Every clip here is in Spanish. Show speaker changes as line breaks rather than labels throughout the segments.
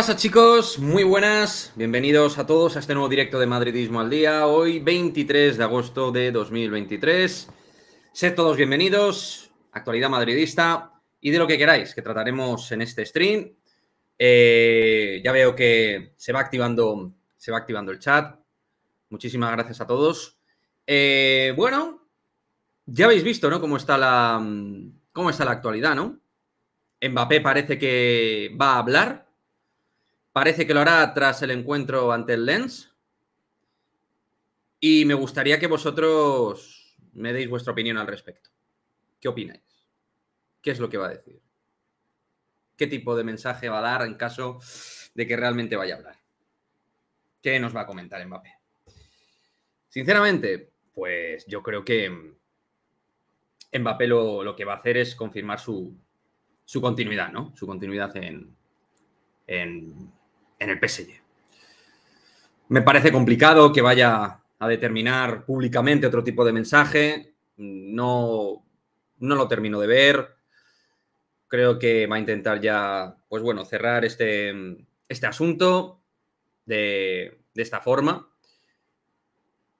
pasa chicos? Muy buenas, bienvenidos a todos a este nuevo directo de Madridismo al Día, hoy 23 de agosto de 2023. Sed todos bienvenidos, actualidad madridista y de lo que queráis que trataremos en este stream. Eh, ya veo que se va activando, se va activando el chat. Muchísimas gracias a todos. Eh, bueno, ya habéis visto, Cómo está la, cómo está la actualidad, ¿no? Mbappé parece que va a hablar Parece que lo hará tras el encuentro ante el Lens. Y me gustaría que vosotros me deis vuestra opinión al respecto. ¿Qué opináis? ¿Qué es lo que va a decir? ¿Qué tipo de mensaje va a dar en caso de que realmente vaya a hablar? ¿Qué nos va a comentar Mbappé? Sinceramente, pues yo creo que Mbappé lo, lo que va a hacer es confirmar su, continuidad, ¿no? Su continuidad en, en el PSG. Me parece complicado que vaya a determinar públicamente otro tipo de mensaje. No, no lo termino de ver. Creo que va a intentar ya, pues bueno, cerrar este, este asunto de, esta forma.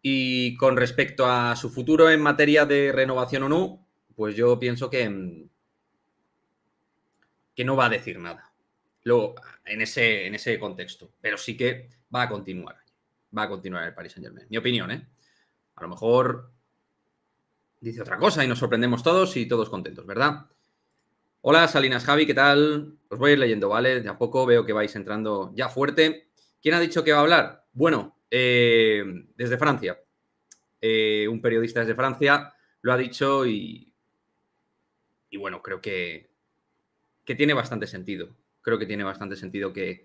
Y con respecto a su futuro en materia de renovación o no, pues yo pienso que, que no va a decir nada. Luego, en ese, en ese contexto. Pero sí que va a continuar. Va a continuar el Paris Saint Germain. Mi opinión, ¿eh? A lo mejor dice otra cosa y nos sorprendemos todos y todos contentos, ¿verdad? Hola, Salinas Javi, ¿qué tal? Os voy a ir leyendo, ¿vale? De a poco veo que vais entrando ya fuerte. ¿Quién ha dicho que va a hablar? Bueno, eh, desde Francia. Eh, un periodista desde Francia lo ha dicho y, y bueno, creo que, que tiene bastante sentido creo que tiene bastante sentido que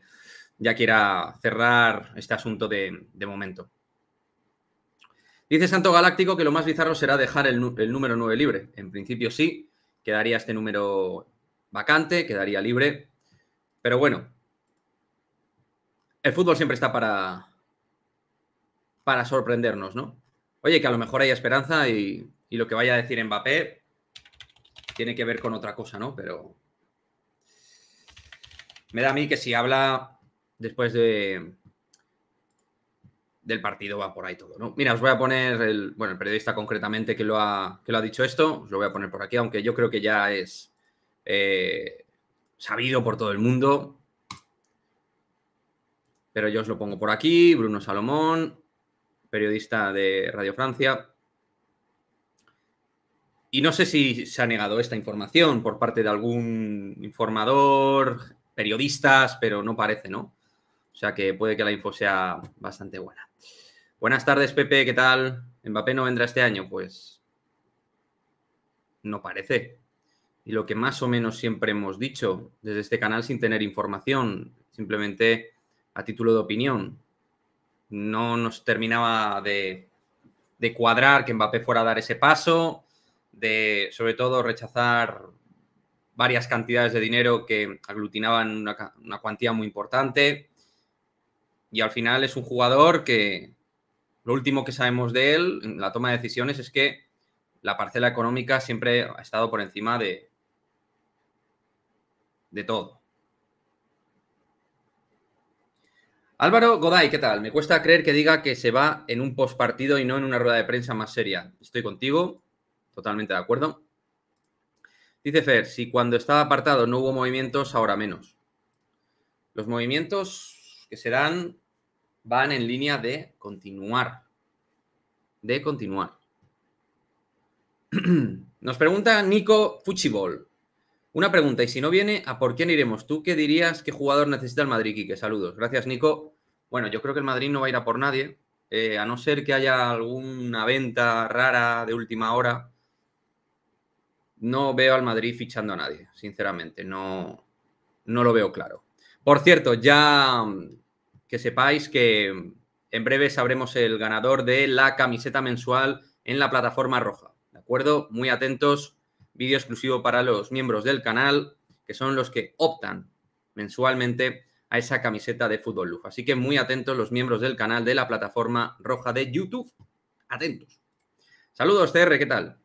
ya quiera cerrar este asunto de, momento. Dice Santo Galáctico que lo más bizarro será dejar el, número 9 libre. En principio sí, quedaría este número vacante, quedaría libre. Pero bueno, el fútbol siempre está para, para sorprendernos, ¿no? Oye, que a lo mejor hay esperanza y, y lo que vaya a decir Mbappé tiene que ver con otra cosa, ¿no? Pero me da a mí que si habla después del partido va por ahí todo, Mira, os voy a poner el, el periodista concretamente que lo ha, dicho esto, os lo voy a poner por aquí, aunque yo creo que ya es eh, sabido por todo el mundo. Pero yo os lo pongo por aquí, Bruno Salomón, periodista de Radio Francia. Y no sé si se ha negado esta información por parte de algún informador, periodistas, pero no parece, ¿no? O sea que puede que la info sea bastante buena. Buenas tardes, Pepe, ¿qué tal? ¿Mbappé no vendrá este año? Pues no parece. Y lo que más o menos siempre hemos dicho desde este canal sin tener información, simplemente a título de opinión, no nos terminaba de, cuadrar que Mbappé fuera a dar ese paso, de sobre todo rechazar varias cantidades de dinero que aglutinaban una, cuantía muy importante. Y al final es un jugador que lo último que sabemos de él en la toma de decisiones es que la parcela económica siempre ha estado por encima de, de todo. Álvaro Goday, ¿qué tal? Me cuesta creer que diga que se va en un postpartido y no en una rueda de prensa más seria. Estoy contigo, totalmente de acuerdo. Dice Fer, si cuando estaba apartado no hubo movimientos, ahora menos. Los movimientos que serán van en línea de continuar. De continuar. Nos pregunta Nico Fuchibol. Una pregunta, y si no viene, ¿a por quién iremos? ¿Tú qué dirías qué jugador necesita el Madrid, Quique? Saludos. Gracias, Nico. Bueno, yo creo que el Madrid no va a ir a por nadie, eh, a no ser que haya alguna venta rara de última hora no veo al Madrid fichando a nadie, sinceramente, no, no lo veo claro. Por cierto, ya mm, que sepáis que mm, en breve sabremos el ganador de la camiseta mensual en la plataforma roja, ¿de acuerdo? Muy atentos, vídeo exclusivo para los miembros del canal, que son los que optan mensualmente a esa camiseta de Fútbol lujo. Así que muy atentos los miembros del canal de la plataforma roja de YouTube. Atentos. Saludos, CR, ¿qué tal?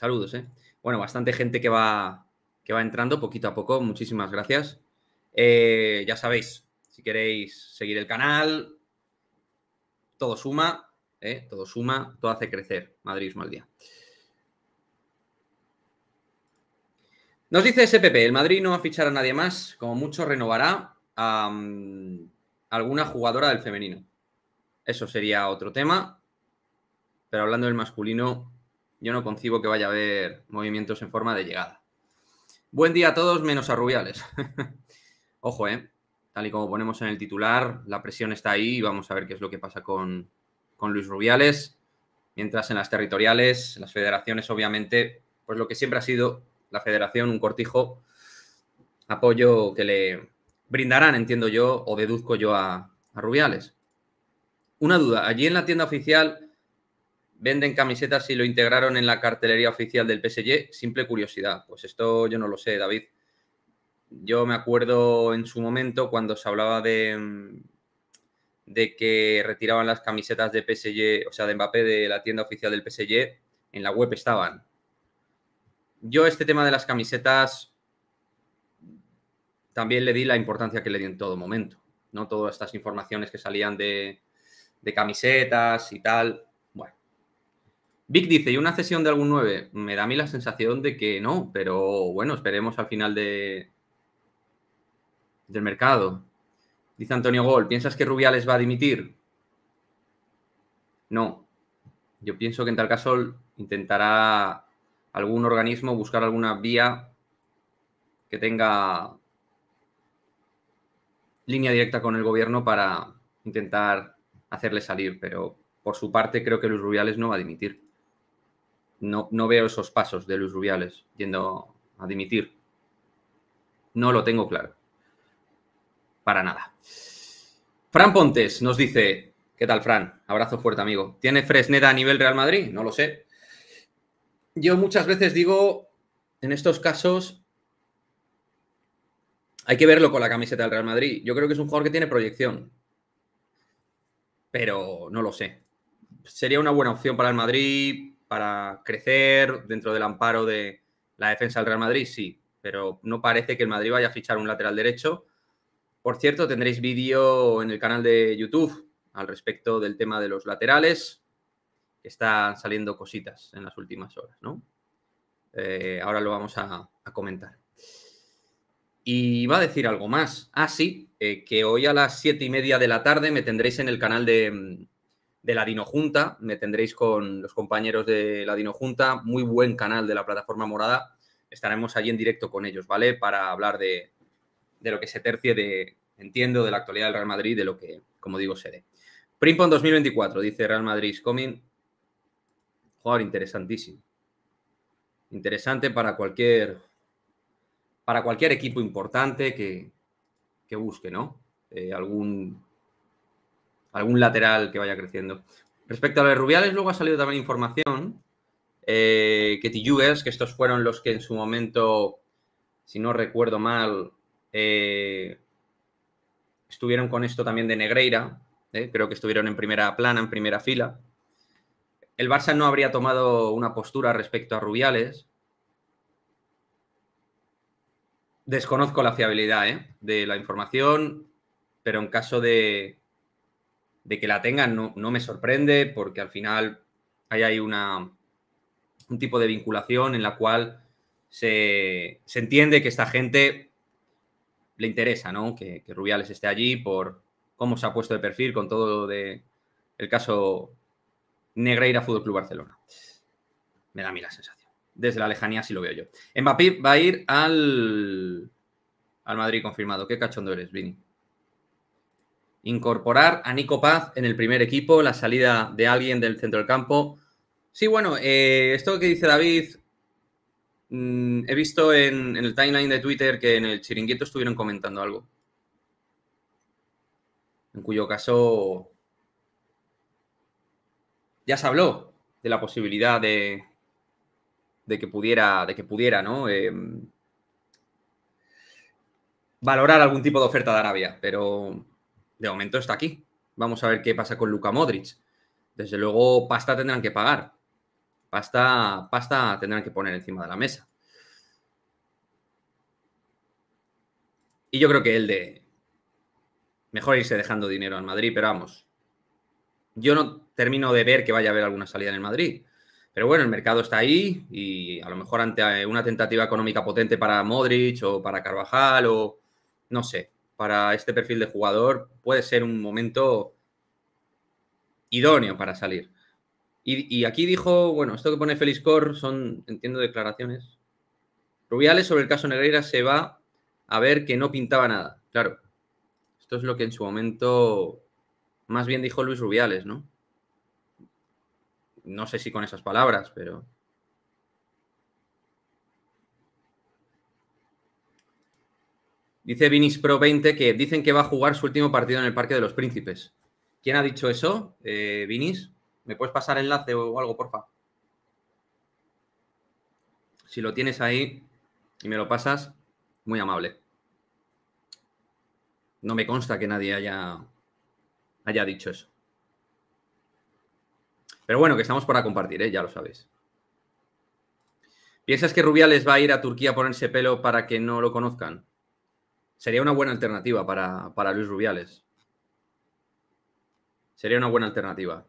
Saludos, ¿eh? Bueno, bastante gente que va, que va entrando poquito a poco. Muchísimas gracias. Eh, ya sabéis, si queréis seguir el canal, todo suma, eh, todo suma, todo hace crecer. Madridismo al día. Nos dice SPP, el Madrid no va a fichar a nadie más, como mucho renovará a mm, alguna jugadora del femenino. Eso sería otro tema, pero hablando del masculino, yo no concibo que vaya a haber movimientos en forma de llegada. Buen día a todos, menos a Rubiales. Ojo, eh, Tal y como ponemos en el titular, la presión está ahí y vamos a ver qué es lo que pasa con, Luis Rubiales. Mientras en las territoriales, las federaciones, obviamente, pues lo que siempre ha sido la federación, un cortijo, apoyo que le brindarán, entiendo yo, o deduzco yo a Rubiales. Una duda, allí en la tienda oficial Venden camisetas y lo integraron en la cartelería oficial del PSG. Simple curiosidad. Pues esto yo no lo sé, David. Yo me acuerdo en su momento cuando se hablaba de, mm, de que retiraban las camisetas de PSG, o sea, de Mbappé de la tienda oficial del PSG, en la web estaban. Yo este tema de las camisetas también le di la importancia que le di en todo momento. No todas estas informaciones que salían de, de camisetas y tal. Vic dice, ¿y una cesión de algún 9? Me da a mí la sensación de que no, pero bueno, esperemos al final de, del mercado. Dice Antonio Gol, ¿piensas que Rubiales va a dimitir? No. Yo pienso que en tal caso intentará algún organismo buscar alguna vía que tenga línea directa con el gobierno para intentar hacerle salir, pero por su parte creo que Luis Rubiales no va a dimitir no, veo esos pasos de Luis Rubiales yendo a dimitir. No lo tengo claro. Para nada. Fran Pontes nos dice, ¿qué tal Fran? Abrazo fuerte amigo. ¿Tiene Fresneda a nivel Real Madrid? No lo sé. Yo muchas veces digo, en estos casos, hay que verlo con la camiseta del Real Madrid. Yo creo que es un jugador que tiene proyección. Pero no lo sé. Sería una buena opción para el Madrid para crecer dentro del amparo de la defensa del Real Madrid, sí, pero no parece que el Madrid vaya a fichar un lateral derecho. Por cierto, tendréis vídeo en el canal de YouTube al respecto del tema de los laterales. Están saliendo cositas en las últimas horas, ¿no? Eh, ahora lo vamos a, comentar. Y va a decir algo más. Ah, sí, eh, que hoy a las siete y media de la tarde me tendréis en el canal de, de la Junta Me tendréis con los compañeros de la Junta muy buen canal de la plataforma morada. Estaremos allí en directo con ellos, ¿vale? Para hablar de, de lo que se tercie de, entiendo, de la actualidad del Real Madrid, de lo que, como digo, se dé. Primpon 2024, dice Real Madrid Coming. Jugador interesantísimo. Interesante para cualquier, para cualquier equipo importante que, que busque, ¿no? Eh, algún algún lateral que vaya creciendo. Respecto a los Rubiales, luego ha salido también información eh, que Tiyugues, que estos fueron los que en su momento, si no recuerdo mal, eh, estuvieron con esto también de Negreira, eh, creo que estuvieron en primera plana, en primera fila. El Barça no habría tomado una postura respecto a Rubiales. Desconozco la fiabilidad de la información, pero en caso de, de que la tengan no, me sorprende porque al final ahí hay una, un tipo de vinculación en la cual se, entiende que esta gente le interesa, ¿no? Que, Rubiales esté allí por cómo se ha puesto de perfil con todo de el caso a Fútbol Club Barcelona. Me da a mí la sensación. Desde la lejanía sí lo veo yo. Mbappé va a ir al, al Madrid confirmado. Qué cachondo eres, Vini incorporar a Nico Paz en el primer equipo, la salida de alguien del centro del campo. Sí, bueno, eh, esto que dice David, mm, he visto en, el timeline de Twitter que en el chiringuito estuvieron comentando algo. En cuyo caso ya se habló de la posibilidad de, de que pudiera, de que pudiera, ¿no? Em, valorar algún tipo de oferta de Arabia, pero de momento está aquí. Vamos a ver qué pasa con Luka Modric. Desde luego, pasta tendrán que pagar. Pasta, pasta tendrán que poner encima de la mesa. Y yo creo que el de. Mejor irse dejando dinero en Madrid, pero vamos. Yo no termino de ver que vaya a haber alguna salida en el Madrid. Pero bueno, el mercado está ahí y a lo mejor ante una tentativa económica potente para Modric o para Carvajal o no sé para este perfil de jugador puede ser un momento idóneo para salir. Y, aquí dijo, bueno, esto que pone Félix Cor son, entiendo, declaraciones. Rubiales sobre el caso Negreira se va a ver que no pintaba nada. Claro, esto es lo que en su momento más bien dijo Luis Rubiales, ¿no? No sé si con esas palabras, pero Dice Vinis Pro 20 que dicen que va a jugar su último partido en el Parque de los Príncipes. ¿Quién ha dicho eso, eh, Vinis? ¿Me puedes pasar enlace o algo, porfa? Si lo tienes ahí y me lo pasas, muy amable. No me consta que nadie haya, haya dicho eso. Pero bueno, que estamos para compartir, ¿eh? ya lo sabéis. ¿Piensas que Rubiales va a ir a Turquía a ponerse pelo para que no lo conozcan? Sería una buena alternativa para, Luis Rubiales. Sería una buena alternativa.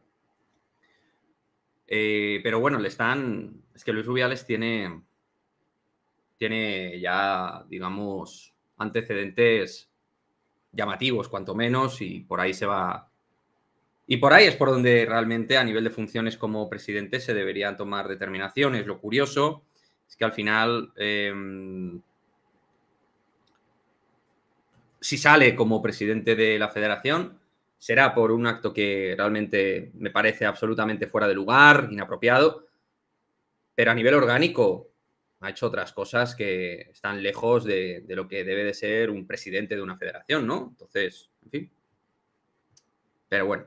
Eh, pero bueno, le están. Es que Luis Rubiales tiene. Tiene ya, digamos, antecedentes llamativos, cuanto menos, y por ahí se va. Y por ahí es por donde realmente a nivel de funciones como presidente se deberían tomar determinaciones. Lo curioso es que al final eh, si sale como presidente de la federación, será por un acto que realmente me parece absolutamente fuera de lugar, inapropiado, pero a nivel orgánico ha hecho otras cosas que están lejos de, lo que debe de ser un presidente de una federación, ¿no? Entonces, en fin. Pero bueno.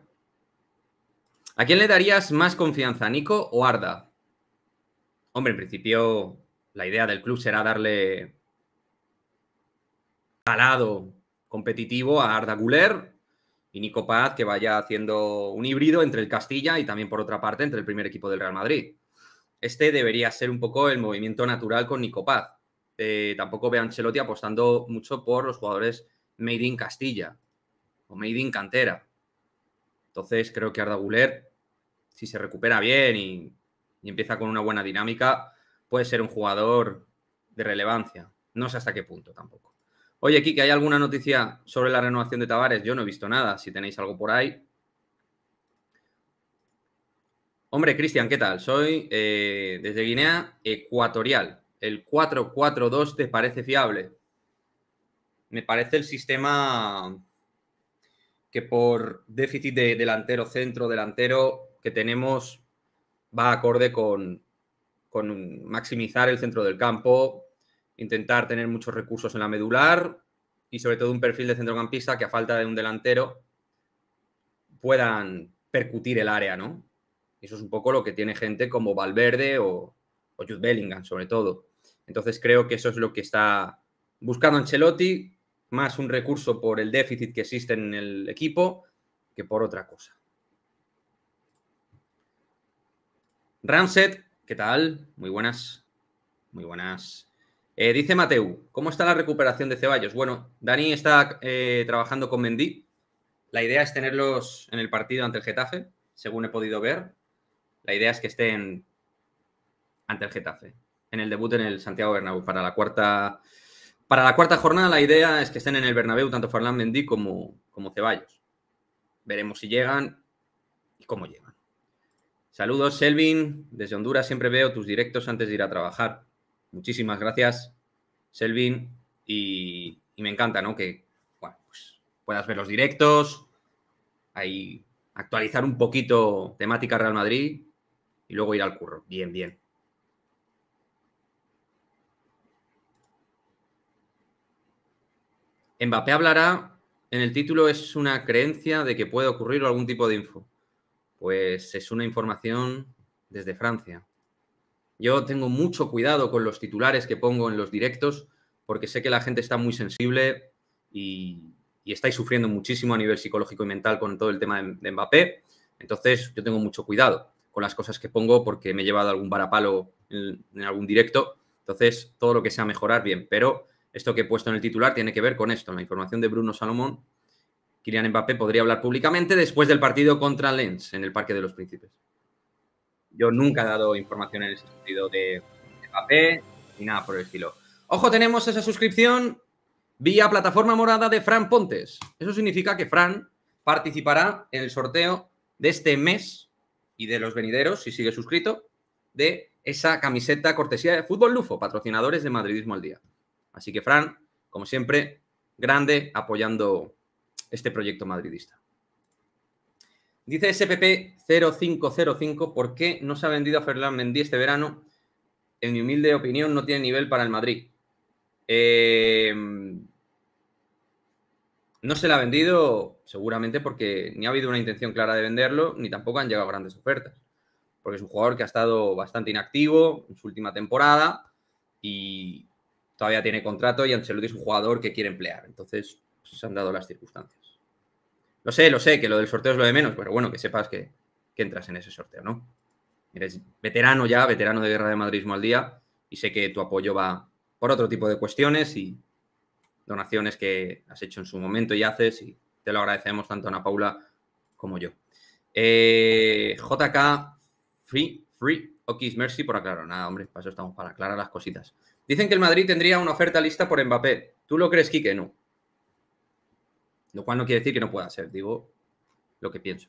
¿A quién le darías más confianza, Nico o Arda? Hombre, en principio la idea del club será darle calado competitivo a Arda Guler y Nico Paz, que vaya haciendo un híbrido entre el Castilla y también, por otra parte, entre el primer equipo del Real Madrid. Este debería ser un poco el movimiento natural con Nico Paz. Eh, tampoco ve a Ancelotti apostando mucho por los jugadores Made in Castilla o Made in Cantera. Entonces creo que Arda Guler, si se recupera bien y, empieza con una buena dinámica, puede ser un jugador de relevancia. No sé hasta qué punto tampoco. Oye, aquí que ¿hay alguna noticia sobre la renovación de Tavares? Yo no he visto nada. Si tenéis algo por ahí. Hombre, Cristian, ¿qué tal? Soy eh, desde Guinea Ecuatorial. ¿El 442 te parece fiable? Me parece el sistema que por déficit de delantero, centro, delantero que tenemos va acorde con maximizar el centro del campo, intentar tener muchos recursos en la medular y sobre todo un perfil de centrocampista que a falta de un delantero puedan percutir el área, ¿no? Eso es un poco lo que tiene gente como Valverde o, o Bellingham, sobre todo. Entonces creo que eso es lo que está buscando Ancelotti, más un recurso por el déficit que existe en el equipo que por otra cosa. Ramset, ¿qué tal? Muy buenas. Muy buenas. Eh, dice Mateu, ¿cómo está la recuperación de Ceballos? Bueno, Dani está eh, trabajando con Mendy. La idea es tenerlos en el partido ante el Getafe, según he podido ver. La idea es que estén ante el Getafe, en el debut en el Santiago Bernabéu. Para la cuarta, para la cuarta jornada la idea es que estén en el Bernabéu tanto Fernán Mendy como, como Ceballos. Veremos si llegan y cómo llegan. Saludos, Selvin. Desde Honduras siempre veo tus directos antes de ir a trabajar. Muchísimas gracias, Selvin, y, me encanta, Que pues, puedas ver los directos, ahí actualizar un poquito temática Real Madrid y luego ir al curro. Bien, bien. Mbappé hablará en el título, es una creencia de que puede ocurrir algún tipo de info. Pues es una información desde Francia. Yo tengo mucho cuidado con los titulares que pongo en los directos porque sé que la gente está muy sensible y, estáis sufriendo muchísimo a nivel psicológico y mental con todo el tema de, Mbappé. Entonces yo tengo mucho cuidado con las cosas que pongo porque me he llevado algún varapalo en, algún directo. Entonces todo lo que sea mejorar, bien. Pero esto que he puesto en el titular tiene que ver con esto. En la información de Bruno Salomón, Kylian Mbappé podría hablar públicamente después del partido contra Lens en el Parque de los Príncipes. Yo nunca he dado información en el sentido de papel ni nada por el estilo. Ojo, tenemos esa suscripción vía plataforma morada de Fran Pontes. Eso significa que Fran participará en el sorteo de este mes y de los venideros, si sigue suscrito, de esa camiseta cortesía de Fútbol Lufo, patrocinadores de Madridismo al Día. Así que, Fran, como siempre, grande apoyando este proyecto madridista. Dice SPP0505 por qué no se ha vendido a Ferland Mendy este verano. En mi humilde opinión, no tiene nivel para el Madrid. Em, no se le ha vendido seguramente porque ni ha habido una intención clara de venderlo, ni tampoco han llegado grandes ofertas. Porque es un jugador que ha estado bastante inactivo en su última temporada y todavía tiene contrato y Ancelotti es un jugador que quiere emplear. Entonces, pues, se han dado las circunstancias. Lo sé, lo sé, que lo del sorteo es lo de menos, pero bueno, que sepas que, entras en ese sorteo, ¿no? Eres veterano ya, veterano de guerra de Madridismo al día, y sé que tu apoyo va por otro tipo de cuestiones y donaciones que has hecho en su momento y haces, y te lo agradecemos tanto a Ana Paula como yo. Eh, JK Free, Free, Okis Mercy por aclarar. Nada, hombre, para eso estamos, para aclarar las cositas. Dicen que el Madrid tendría una oferta lista por Mbappé. ¿Tú lo crees, Quique? No. Lo cual no quiere decir que no pueda ser, digo lo que pienso.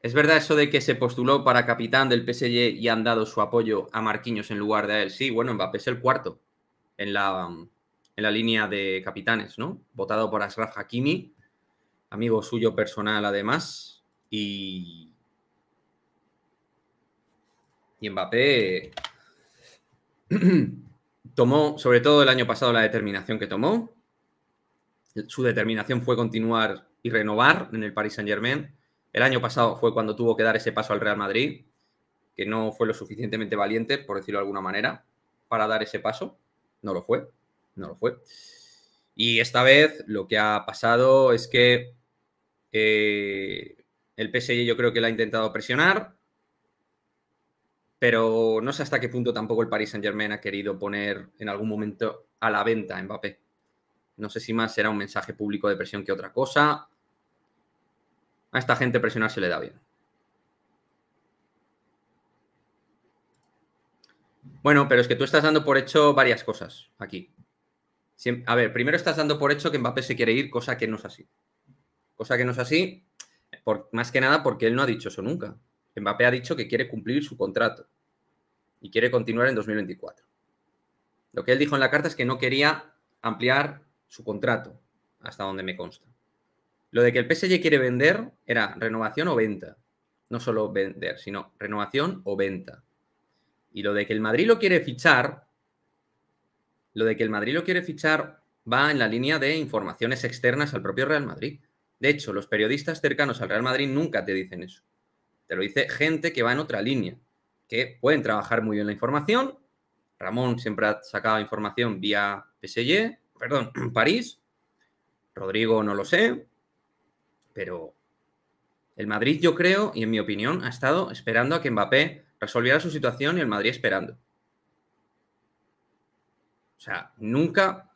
¿Es verdad eso de que se postuló para capitán del PSG y han dado su apoyo a Marquinhos en lugar de a él? Sí, bueno, Mbappé es el cuarto en la, en la línea de capitanes, ¿no? Votado por Ashraf Hakimi, amigo suyo personal además. Y, y Mbappé tomó, sobre todo el año pasado, la determinación que tomó. Su determinación fue continuar y renovar en el Paris Saint-Germain. El año pasado fue cuando tuvo que dar ese paso al Real Madrid, que no fue lo suficientemente valiente, por decirlo de alguna manera, para dar ese paso. No lo fue, no lo fue. Y esta vez lo que ha pasado es que eh, el PSG yo creo que la ha intentado presionar, pero no sé hasta qué punto tampoco el Paris Saint Germain ha querido poner en algún momento a la venta a Mbappé. No sé si más será un mensaje público de presión que otra cosa. A esta gente presionar se le da bien. Bueno, pero es que tú estás dando por hecho varias cosas aquí. A ver, primero estás dando por hecho que Mbappé se quiere ir, cosa que no es así. Cosa que no es así, por, más que nada porque él no ha dicho eso nunca. Mbappé ha dicho que quiere cumplir su contrato y quiere continuar en 2024. Lo que él dijo en la carta es que no quería ampliar su contrato, hasta donde me consta. Lo de que el PSG quiere vender era renovación o venta. No solo vender, sino renovación o venta. Y lo de que el Madrid lo quiere fichar, lo de que el Madrid lo quiere fichar va en la línea de informaciones externas al propio Real Madrid. De hecho, los periodistas cercanos al Real Madrid nunca te dicen eso. Te lo dice gente que va en otra línea, que pueden trabajar muy bien la información. Ramón siempre ha sacado información vía PSG, perdón, París. Rodrigo no lo sé, pero el Madrid yo creo, y en mi opinión, ha estado esperando a que Mbappé resolviera su situación y el Madrid esperando. O sea, nunca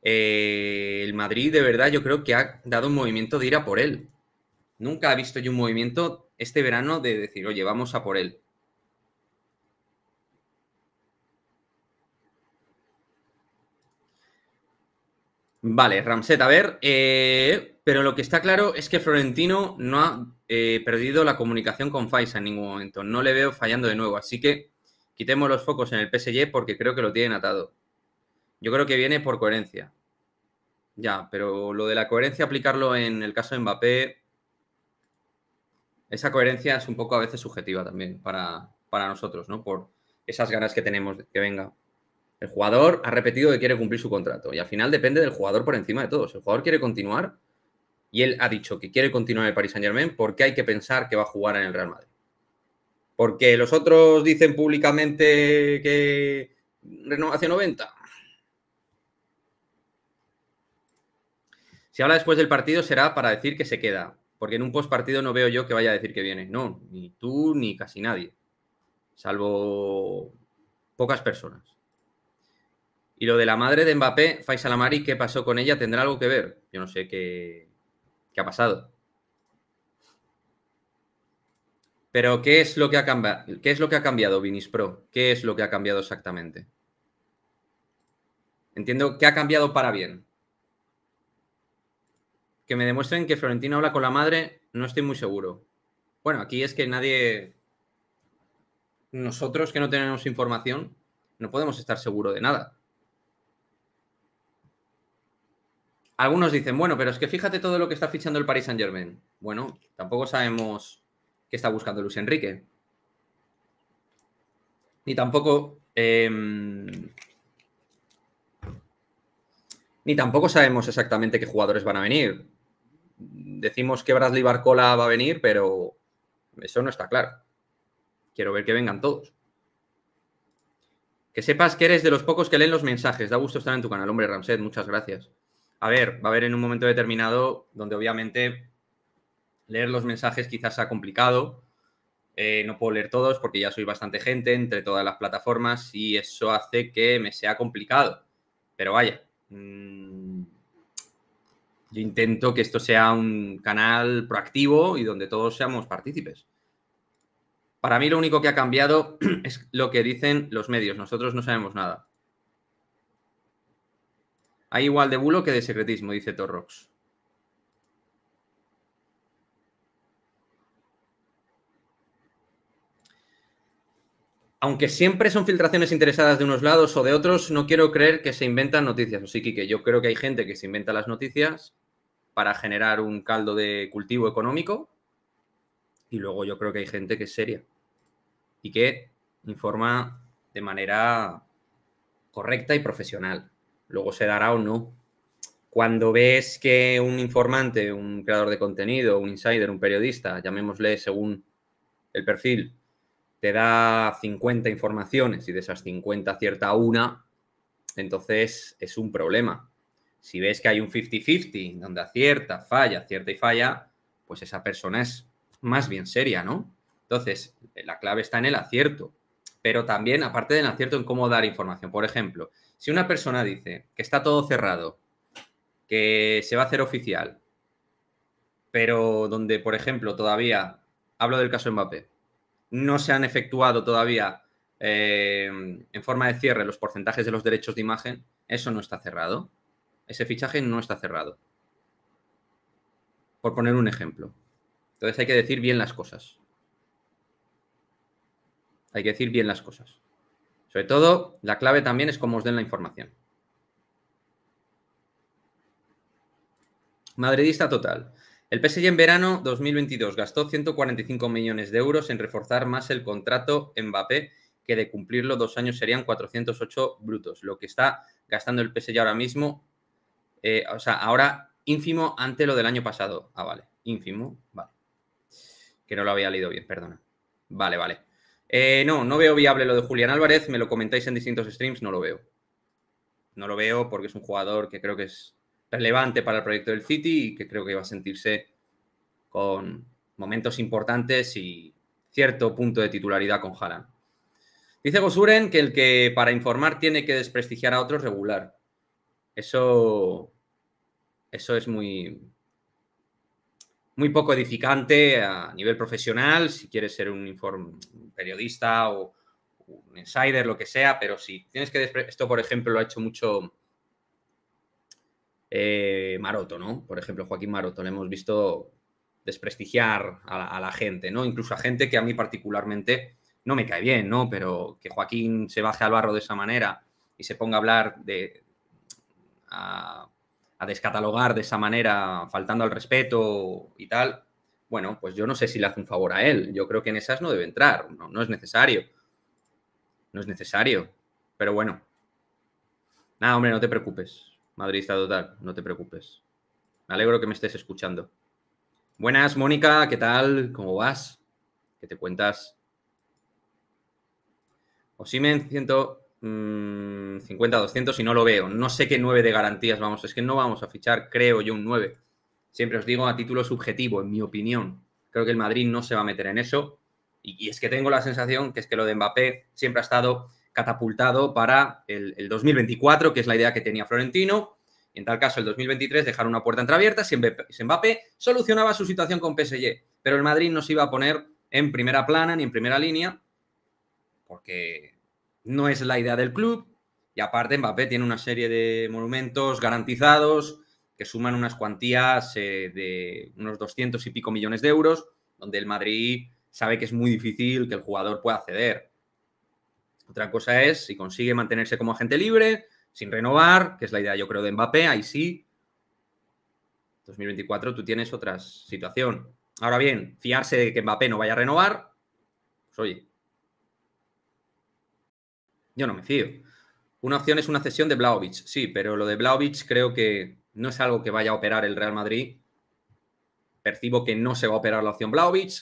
eh, el Madrid de verdad yo creo que ha dado un movimiento de ir a por él. Nunca ha visto yo un movimiento este verano de decir, oye, vamos a por él. Vale, Ramset, a ver, eh, pero lo que está claro es que Florentino no ha eh, perdido la comunicación con Faisa en ningún momento. No le veo fallando de nuevo, así que quitemos los focos en el PSG porque creo que lo tienen atado. Yo creo que viene por coherencia. Ya, pero lo de la coherencia, aplicarlo en el caso de Mbappé, esa coherencia es un poco a veces subjetiva también para, para nosotros, ¿no? Por esas ganas que tenemos de que venga. El jugador ha repetido que quiere cumplir su contrato y al final depende del jugador por encima de todos el jugador quiere continuar y él ha dicho que quiere continuar en el Paris Saint Germain, porque hay que pensar que va a jugar en el Real Madrid? Porque los otros dicen públicamente que renovación 90. Si habla después del partido será para decir que se queda, porque en un post partido no veo yo que vaya a decir que viene. No, ni tú ni casi nadie, salvo pocas personas. Y lo de la madre de Mbappé, Faisal Amari, ¿qué pasó con ella? ¿Tendrá algo que ver? Yo no sé qué, ha pasado. Pero ¿qué es lo que ha cambiado? ¿Qué es lo que ha cambiado Vinis Pro? ¿Qué es lo que ha cambiado exactamente? Entiendo que ha cambiado para bien. Que me demuestren que Florentino habla con la madre, no estoy muy seguro. Bueno, aquí es que nadie. Nosotros que no tenemos información, no podemos estar seguros de nada. algunos dicen, bueno, pero es que fíjate todo lo que está fichando el Paris Saint Germain. Bueno, tampoco sabemos qué está buscando Luis Enrique. Ni tampoco. Em, ni tampoco sabemos exactamente qué jugadores van a venir. Decimos que Bradley Barcola va a venir, pero eso no está claro. Quiero ver que vengan todos. Que sepas que eres de los pocos que leen los mensajes. Da gusto estar en tu canal, hombre Ramsed. Muchas gracias a ver, va a haber en un momento determinado donde obviamente leer los mensajes quizás sea complicado. Eh, no puedo leer todos porque ya soy bastante gente entre todas las plataformas y eso hace que me sea complicado. Pero vaya, mm, yo intento que esto sea un canal proactivo y donde todos seamos partícipes. Para mí lo único que ha cambiado es lo que dicen los medios. Nosotros no sabemos nada. Hay igual de bulo que de secretismo, dice Torrox. Aunque siempre son filtraciones interesadas de unos lados o de otros, no quiero creer que se inventan noticias. O sí, que yo creo que hay gente que se inventa las noticias para generar un caldo de cultivo económico. Y luego yo creo que hay gente que es seria y que informa de manera correcta y profesional luego se dará o no. Cuando ves que un informante, un creador de contenido, un insider, un periodista, llamémosle según el perfil, te da 50 informaciones y de esas 50 acierta una, entonces es un problema. Si ves que hay un 50-50 donde acierta, falla, acierta y falla, pues esa persona es más bien seria, ¿no? Entonces, la clave está en el acierto, pero también, aparte del acierto, en cómo dar información. Por ejemplo, si una persona dice que está todo cerrado, que se va a hacer oficial, pero donde, por ejemplo, todavía, hablo del caso Mbappé, no se han efectuado todavía eh, en forma de cierre los porcentajes de los derechos de imagen, eso no está cerrado. Ese fichaje no está cerrado. Por poner un ejemplo. Entonces hay que decir bien las cosas. Hay que decir bien las cosas. Sobre todo, la clave también es cómo os den la información. Madridista total. El PSG en verano 2022 gastó 145 millones de euros en reforzar más el contrato Mbappé, que de cumplirlo dos años serían 408 brutos. Lo que está gastando el PSG ahora mismo, eh, o sea, ahora ínfimo ante lo del año pasado. Ah, vale, ínfimo, vale. Que no lo había leído bien, perdona. Vale, vale. Eh, no, no veo viable lo de Julián Álvarez, me lo comentáis en distintos streams, no lo veo. No lo veo porque es un jugador que creo que es relevante para el proyecto del City y que creo que va a sentirse con momentos importantes y cierto punto de titularidad con Haaland. Dice Gosuren que el que para informar tiene que desprestigiar a otros regular. Eso, eso es muy, muy poco edificante a nivel profesional, si quieres ser un, inform, periodista o un insider, lo que sea, pero si tienes que... Esto, por ejemplo, lo ha hecho mucho eh, Maroto, ¿no? Por ejemplo, Joaquín Maroto, le hemos visto desprestigiar a la, a la, gente, ¿no? Incluso a gente que a mí particularmente no me cae bien, ¿no? Pero que Joaquín se baje al barro de esa manera y se ponga a hablar de... A, descatalogar de esa manera, faltando al respeto y tal, bueno, pues yo no sé si le hace un favor a él. Yo creo que en esas no debe entrar, no, es necesario. No es necesario, pero bueno. Nada, hombre, no te preocupes. Madridista total, no te preocupes. Me alegro que me estés escuchando. Buenas, Mónica, ¿qué tal? ¿Cómo vas? ¿Qué te cuentas? O Osimen, siento 50-200 mm, y no lo veo. No sé qué 9 de garantías vamos. Es que no vamos a fichar, creo yo, un 9. Siempre os digo a título subjetivo, en mi opinión. Creo que el Madrid no se va a meter en eso. Y, es que tengo la sensación que es que lo de Mbappé siempre ha estado catapultado para el, 2024, que es la idea que tenía Florentino. en tal caso, el 2023 dejar una puerta entreabierta si Mbappé solucionaba su situación con PSG. Pero el Madrid no se iba a poner en primera plana ni en primera línea, porque no es la idea del club. Y aparte, Mbappé tiene una serie de monumentos garantizados que suman unas cuantías eh, de unos 200 y pico millones de euros, donde el Madrid sabe que es muy difícil que el jugador pueda acceder. Otra cosa es si consigue mantenerse como agente libre, sin renovar, que es la idea yo creo de Mbappé, ahí sí. 2024 tú tienes otra situación. Ahora bien, fiarse de que Mbappé no vaya a renovar, pues oye, yo no me fío. Una opción es una cesión de Blaovic, sí, pero lo de Blaovic creo que no es algo que vaya a operar el Real Madrid. Percibo que no se va a operar la opción Blaovic,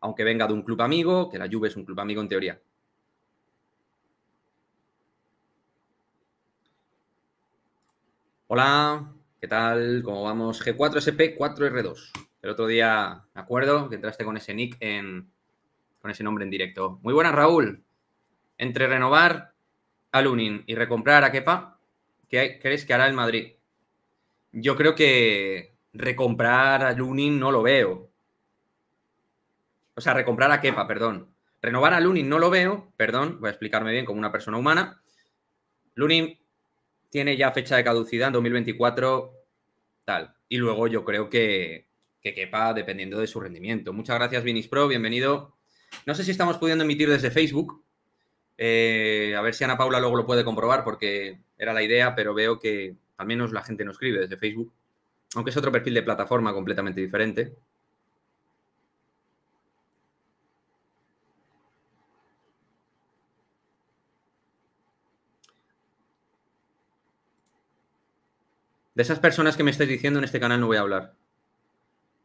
aunque venga de un club amigo, que la Juve es un club amigo en teoría. Hola, ¿qué tal? ¿Cómo vamos? G4SP4R2. El otro día me acuerdo que entraste con ese nick en, con ese nombre en directo. Muy buenas, Raúl entre renovar a Lunin y recomprar a Kepa, ¿qué crees que hará el Madrid? Yo creo que recomprar a Lunin no lo veo. O sea, recomprar a Kepa, perdón. Renovar a Lunin no lo veo, perdón, voy a explicarme bien como una persona humana. Lunin tiene ya fecha de caducidad en 2024, tal. Y luego yo creo que, que quepa dependiendo de su rendimiento. Muchas gracias, Vinis Pro, bienvenido. No sé si estamos pudiendo emitir desde Facebook, eh, a ver si Ana Paula luego lo puede comprobar porque era la idea, pero veo que al menos la gente no escribe desde Facebook, aunque es otro perfil de plataforma completamente diferente. De esas personas que me estáis diciendo en este canal no voy a hablar.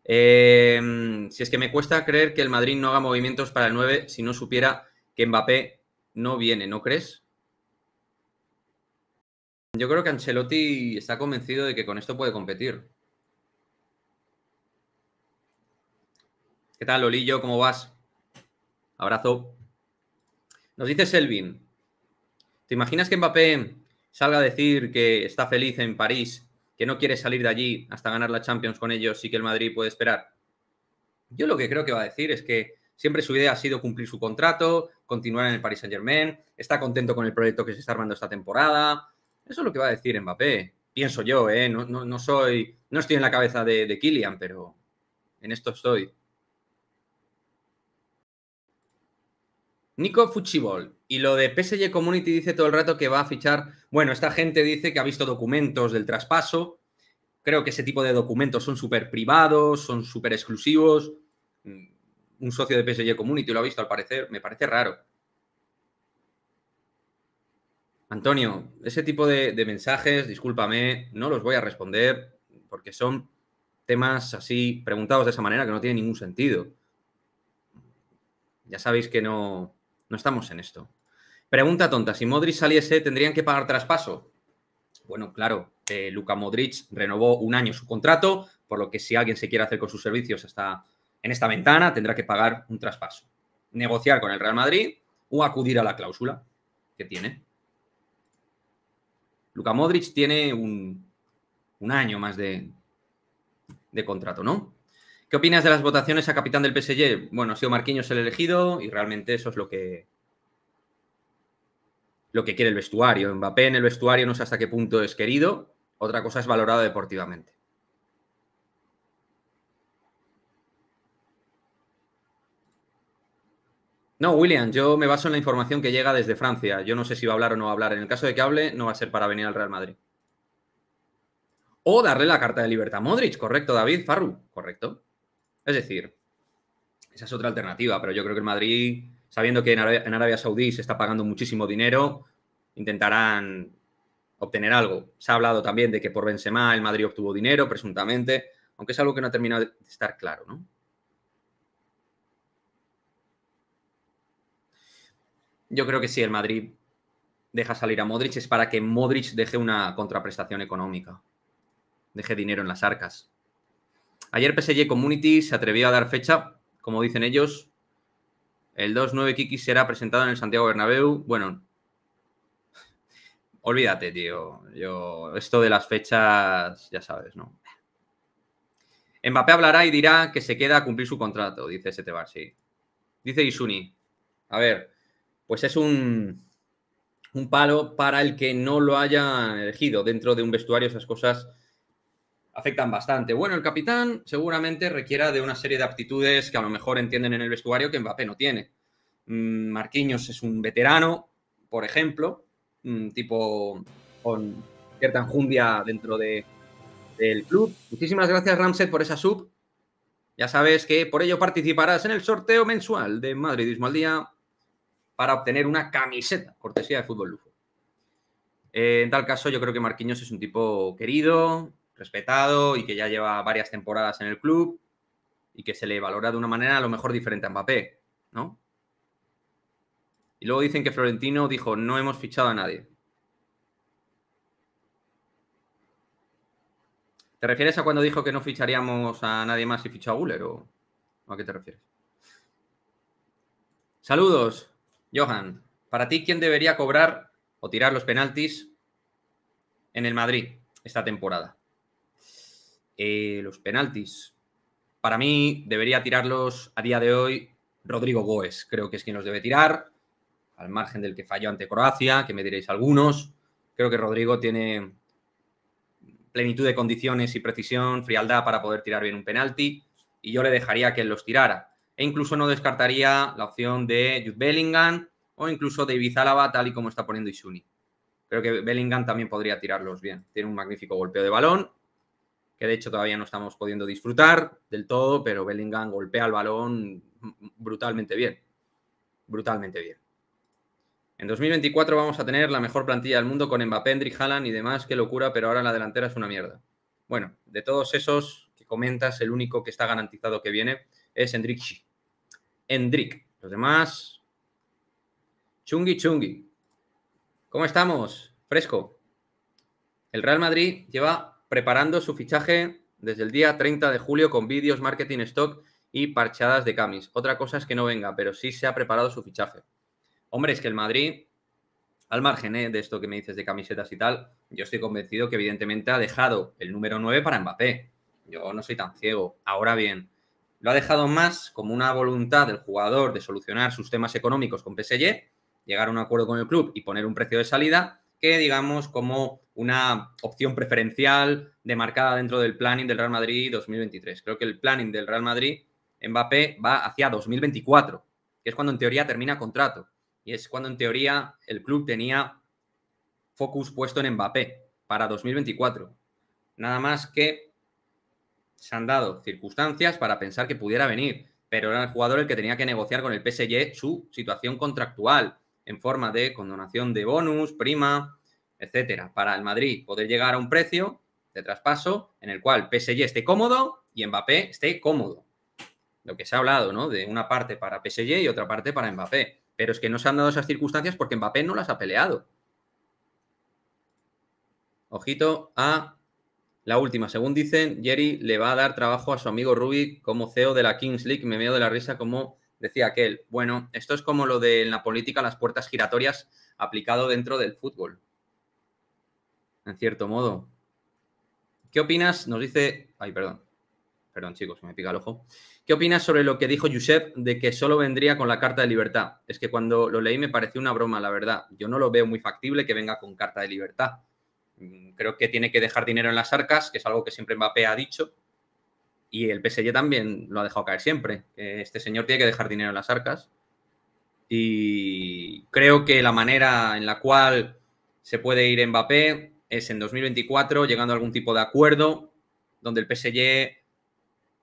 Eh, si es que me cuesta creer que el Madrid no haga movimientos para el 9 si no supiera que Mbappé no viene, ¿no crees? Yo creo que Ancelotti está convencido de que con esto puede competir. ¿Qué tal, Lolillo? ¿Cómo vas? Abrazo. Nos dice Selvin. ¿Te imaginas que Mbappé salga a decir que está feliz en París, que no quiere salir de allí hasta ganar la Champions con ellos y que el Madrid puede esperar? Yo lo que creo que va a decir es que Siempre su idea ha sido cumplir su contrato, continuar en el Paris Saint Germain, está contento con el proyecto que se está armando esta temporada. Eso es lo que va a decir Mbappé. Pienso yo, ¿eh? No, soy. No estoy en la cabeza de, de Kylian, pero en esto estoy. Nico Fuchibol. Y lo de PSG Community dice todo el rato que va a fichar. Bueno, esta gente dice que ha visto documentos del traspaso. Creo que ese tipo de documentos son súper privados, son súper exclusivos un socio de PSG Community lo ha visto al parecer, me parece raro. Antonio, ese tipo de, mensajes, discúlpame, no los voy a responder porque son temas así preguntados de esa manera que no tienen ningún sentido. Ya sabéis que no, no estamos en esto. Pregunta tonta, si Modric saliese, ¿tendrían que pagar traspaso? Bueno, claro, eh, Luca Modric renovó un año su contrato, por lo que si alguien se quiere hacer con sus servicios hasta en esta ventana tendrá que pagar un traspaso, negociar con el Real Madrid o acudir a la cláusula que tiene. Luka Modric tiene un, año más de, contrato, ¿no? ¿Qué opinas de las votaciones a capitán del PSG? Bueno, ha sido Marquinhos el elegido y realmente eso es lo que lo que quiere el vestuario. Mbappé en el vestuario no sé hasta qué punto es querido, otra cosa es valorado deportivamente. No, William, yo me baso en la información que llega desde Francia. Yo no sé si va a hablar o no va a hablar. En el caso de que hable, no va a ser para venir al Real Madrid. O darle la carta de libertad a Modric, correcto, David Farru, correcto. Es decir, esa es otra alternativa, pero yo creo que el Madrid, sabiendo que en Arabia, en Arabia Saudí se está pagando muchísimo dinero, intentarán obtener algo. Se ha hablado también de que por Benzema el Madrid obtuvo dinero, presuntamente, aunque es algo que no ha terminado de estar claro, ¿no? Yo creo que si el Madrid deja salir a Modric es para que Modric deje una contraprestación económica, deje dinero en las arcas. Ayer PSG Community se atrevió a dar fecha, como dicen ellos. El 2-9 Kiki será presentado en el Santiago Bernabéu. Bueno, olvídate, tío. Yo, esto de las fechas, ya sabes, ¿no? Mbappé hablará y dirá que se queda a cumplir su contrato, dice Setebar, sí. Dice Isuni. A ver, pues es un, palo para el que no lo haya elegido. Dentro de un vestuario esas cosas afectan bastante. Bueno, el capitán seguramente requiera de una serie de aptitudes que a lo mejor entienden en el vestuario que Mbappé no tiene. Mm, Marquiños es un veterano, por ejemplo, mm, tipo con cierta enjundia dentro de, del club. Muchísimas gracias, Ramset, por esa sub. Ya sabes que por ello participarás en el sorteo mensual de Madridismo al Día para obtener una camiseta, cortesía de Fútbol lujo eh, en tal caso, yo creo que Marquinhos es un tipo querido, respetado y que ya lleva varias temporadas en el club y que se le valora de una manera a lo mejor diferente a Mbappé, ¿no? Y luego dicen que Florentino dijo, no hemos fichado a nadie. ¿Te refieres a cuando dijo que no ficharíamos a nadie más y fichó a Guller o a qué te refieres? Saludos, Johan, para ti, ¿quién debería cobrar o tirar los penaltis en el Madrid esta temporada? Eh, los penaltis. Para mí, debería tirarlos a día de hoy Rodrigo Goes. Creo que es quien los debe tirar, al margen del que falló ante Croacia, que me diréis algunos. Creo que Rodrigo tiene plenitud de condiciones y precisión, frialdad para poder tirar bien un penalti, y yo le dejaría que él los tirara e incluso no descartaría la opción de Jude Bellingham o incluso de lava tal y como está poniendo Isuni. Creo que Bellingham también podría tirarlos bien. Tiene un magnífico golpeo de balón, que de hecho todavía no estamos pudiendo disfrutar del todo, pero Bellingham golpea el balón brutalmente bien. Brutalmente bien. En 2024 vamos a tener la mejor plantilla del mundo con Mbappé, Hendrik Haaland y demás. Qué locura, pero ahora la delantera es una mierda. Bueno, de todos esos que comentas, el único que está garantizado que viene es Schick. Endrick. Los demás, chungi chungi. ¿Cómo estamos? Fresco. El Real Madrid lleva preparando su fichaje desde el día 30 de julio con vídeos, marketing, stock y parchadas de camis. Otra cosa es que no venga, pero sí se ha preparado su fichaje. Hombre, es que el Madrid, al margen eh, de esto que me dices de camisetas y tal, yo estoy convencido que evidentemente ha dejado el número 9 para Mbappé. Yo no soy tan ciego. Ahora bien, lo ha dejado más como una voluntad del jugador de solucionar sus temas económicos con PSG, llegar a un acuerdo con el club y poner un precio de salida, que digamos como una opción preferencial demarcada dentro del planning del Real Madrid 2023. Creo que el planning del Real Madrid, Mbappé, va hacia 2024, que es cuando en teoría termina contrato. Y es cuando en teoría el club tenía focus puesto en Mbappé para 2024. Nada más que se han dado circunstancias para pensar que pudiera venir, pero era el jugador el que tenía que negociar con el PSG su situación contractual en forma de condonación de bonus, prima, etcétera, para el Madrid poder llegar a un precio de traspaso en el cual PSG esté cómodo y Mbappé esté cómodo. Lo que se ha hablado, ¿no? De una parte para PSG y otra parte para Mbappé. Pero es que no se han dado esas circunstancias porque Mbappé no las ha peleado. Ojito a la última, según dicen, Jerry le va a dar trabajo a su amigo Ruby como CEO de la Kings League. Me veo de la risa como decía aquel. Bueno, esto es como lo de en la política las puertas giratorias aplicado dentro del fútbol. En cierto modo. ¿Qué opinas? Nos dice... Ay, perdón. Perdón, chicos, me pica el ojo. ¿Qué opinas sobre lo que dijo Josep de que solo vendría con la carta de libertad? Es que cuando lo leí me pareció una broma, la verdad. Yo no lo veo muy factible que venga con carta de libertad. Mm, creo que tiene que dejar dinero en las arcas, que es algo que siempre Mbappé ha dicho. Y el PSG también lo ha dejado caer siempre. Este señor tiene que dejar dinero en las arcas. Y creo que la manera en la cual se puede ir Mbappé es en 2024, llegando a algún tipo de acuerdo, donde el PSG,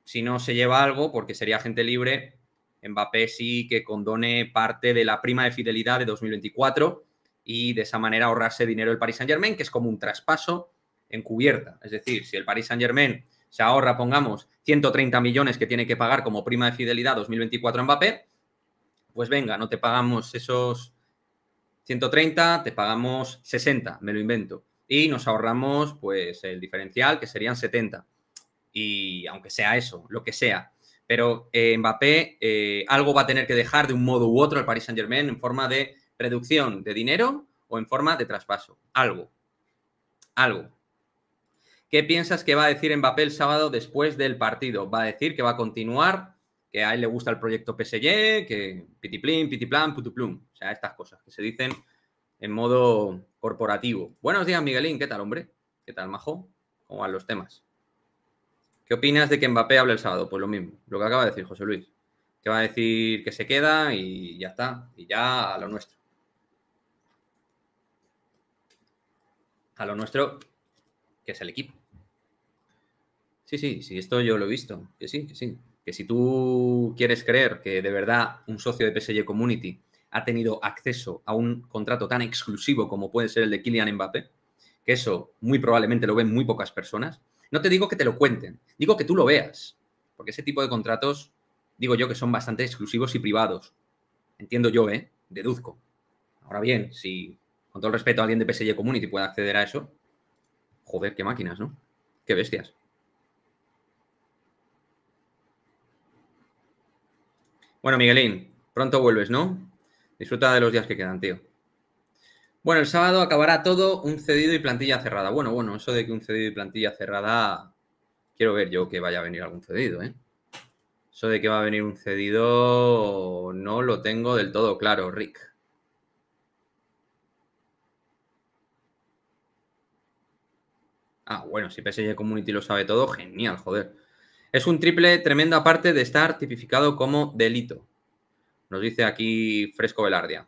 si no se lleva algo, porque sería gente libre, Mbappé sí que condone parte de la prima de fidelidad de 2024 y de esa manera ahorrarse dinero el Paris Saint Germain, que es como un traspaso encubierta. Es decir, si el Paris Saint Germain se ahorra, pongamos, 130 millones que tiene que pagar como prima de fidelidad 2024 en Mbappé, pues venga, no te pagamos esos 130, te pagamos 60, me lo invento. Y nos ahorramos pues el diferencial, que serían 70. Y aunque sea eso, lo que sea. Pero en eh, Mbappé eh, algo va a tener que dejar de un modo u otro el Paris Saint Germain en forma de reducción de dinero o en forma de traspaso. Algo. Algo. ¿Qué piensas que va a decir Mbappé el sábado después del partido? ¿Va a decir que va a continuar? ¿Que a él le gusta el proyecto PSG? ¿Que pitiplín, pitiplan, putuplum? O sea, estas cosas que se dicen en modo corporativo. Buenos días, Miguelín. ¿Qué tal, hombre? ¿Qué tal, majo? ¿Cómo van los temas? ¿Qué opinas de que Mbappé hable el sábado? Pues lo mismo, lo que acaba de decir José Luis. Que va a decir que se queda y ya está, y ya a lo nuestro. a lo nuestro, que es el equipo. Sí, sí, sí, esto yo lo he visto, que sí, que sí. Que si tú quieres creer que de verdad un socio de PSG Community ha tenido acceso a un contrato tan exclusivo como puede ser el de Kylian Mbappé, que eso muy probablemente lo ven muy pocas personas, no te digo que te lo cuenten, digo que tú lo veas, porque ese tipo de contratos, digo yo que son bastante exclusivos y privados. Entiendo yo, ¿eh? Deduzco. Ahora bien, si con todo el respeto, alguien de PSG Community puede acceder a eso. Joder, qué máquinas, ¿no? Qué bestias. Bueno, Miguelín, pronto vuelves, ¿no? Disfruta de los días que quedan, tío. Bueno, el sábado acabará todo un cedido y plantilla cerrada. Bueno, bueno, eso de que un cedido y plantilla cerrada, quiero ver yo que vaya a venir algún cedido, ¿eh? Eso de que va a venir un cedido no lo tengo del todo claro, Rick. Ah, bueno, si PSG Community lo sabe todo, genial, joder. Es un triple tremenda parte de estar tipificado como delito. Nos dice aquí Fresco Velardia.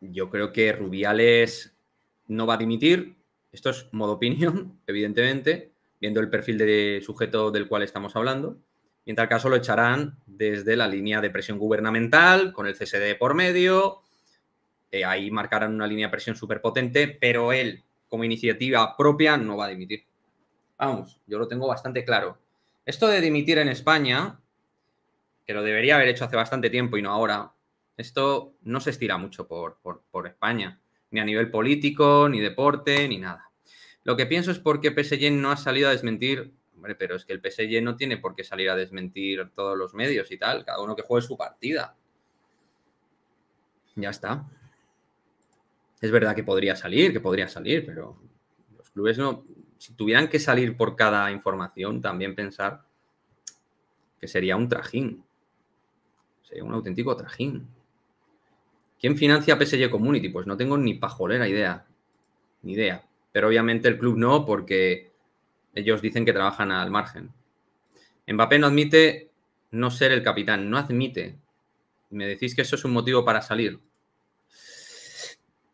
Yo creo que Rubiales no va a dimitir. Esto es modo opinión, evidentemente, viendo el perfil de sujeto del cual estamos hablando. Y en tal caso lo echarán desde la línea de presión gubernamental, con el CSD por medio, eh, ahí marcarán una línea de presión súper potente, pero él, como iniciativa propia, no va a dimitir. Vamos, yo lo tengo bastante claro. Esto de dimitir en España, que lo debería haber hecho hace bastante tiempo y no ahora, esto no se estira mucho por, por España, ni a nivel político, ni deporte, ni nada. Lo que pienso es por qué PSG no ha salido a desmentir hombre, pero es que el PSG no tiene por qué salir a desmentir todos los medios y tal. Cada uno que juegue su partida. Ya está. Es verdad que podría salir, que podría salir, pero los clubes no. Si tuvieran que salir por cada información, también pensar que sería un trajín. Sería un auténtico trajín. ¿Quién financia PSG Community? Pues no tengo ni pajolera idea. Ni idea. Pero obviamente el club no, porque ellos dicen que trabajan al margen. Mbappé no admite no ser el capitán, no admite. Me decís que eso es un motivo para salir.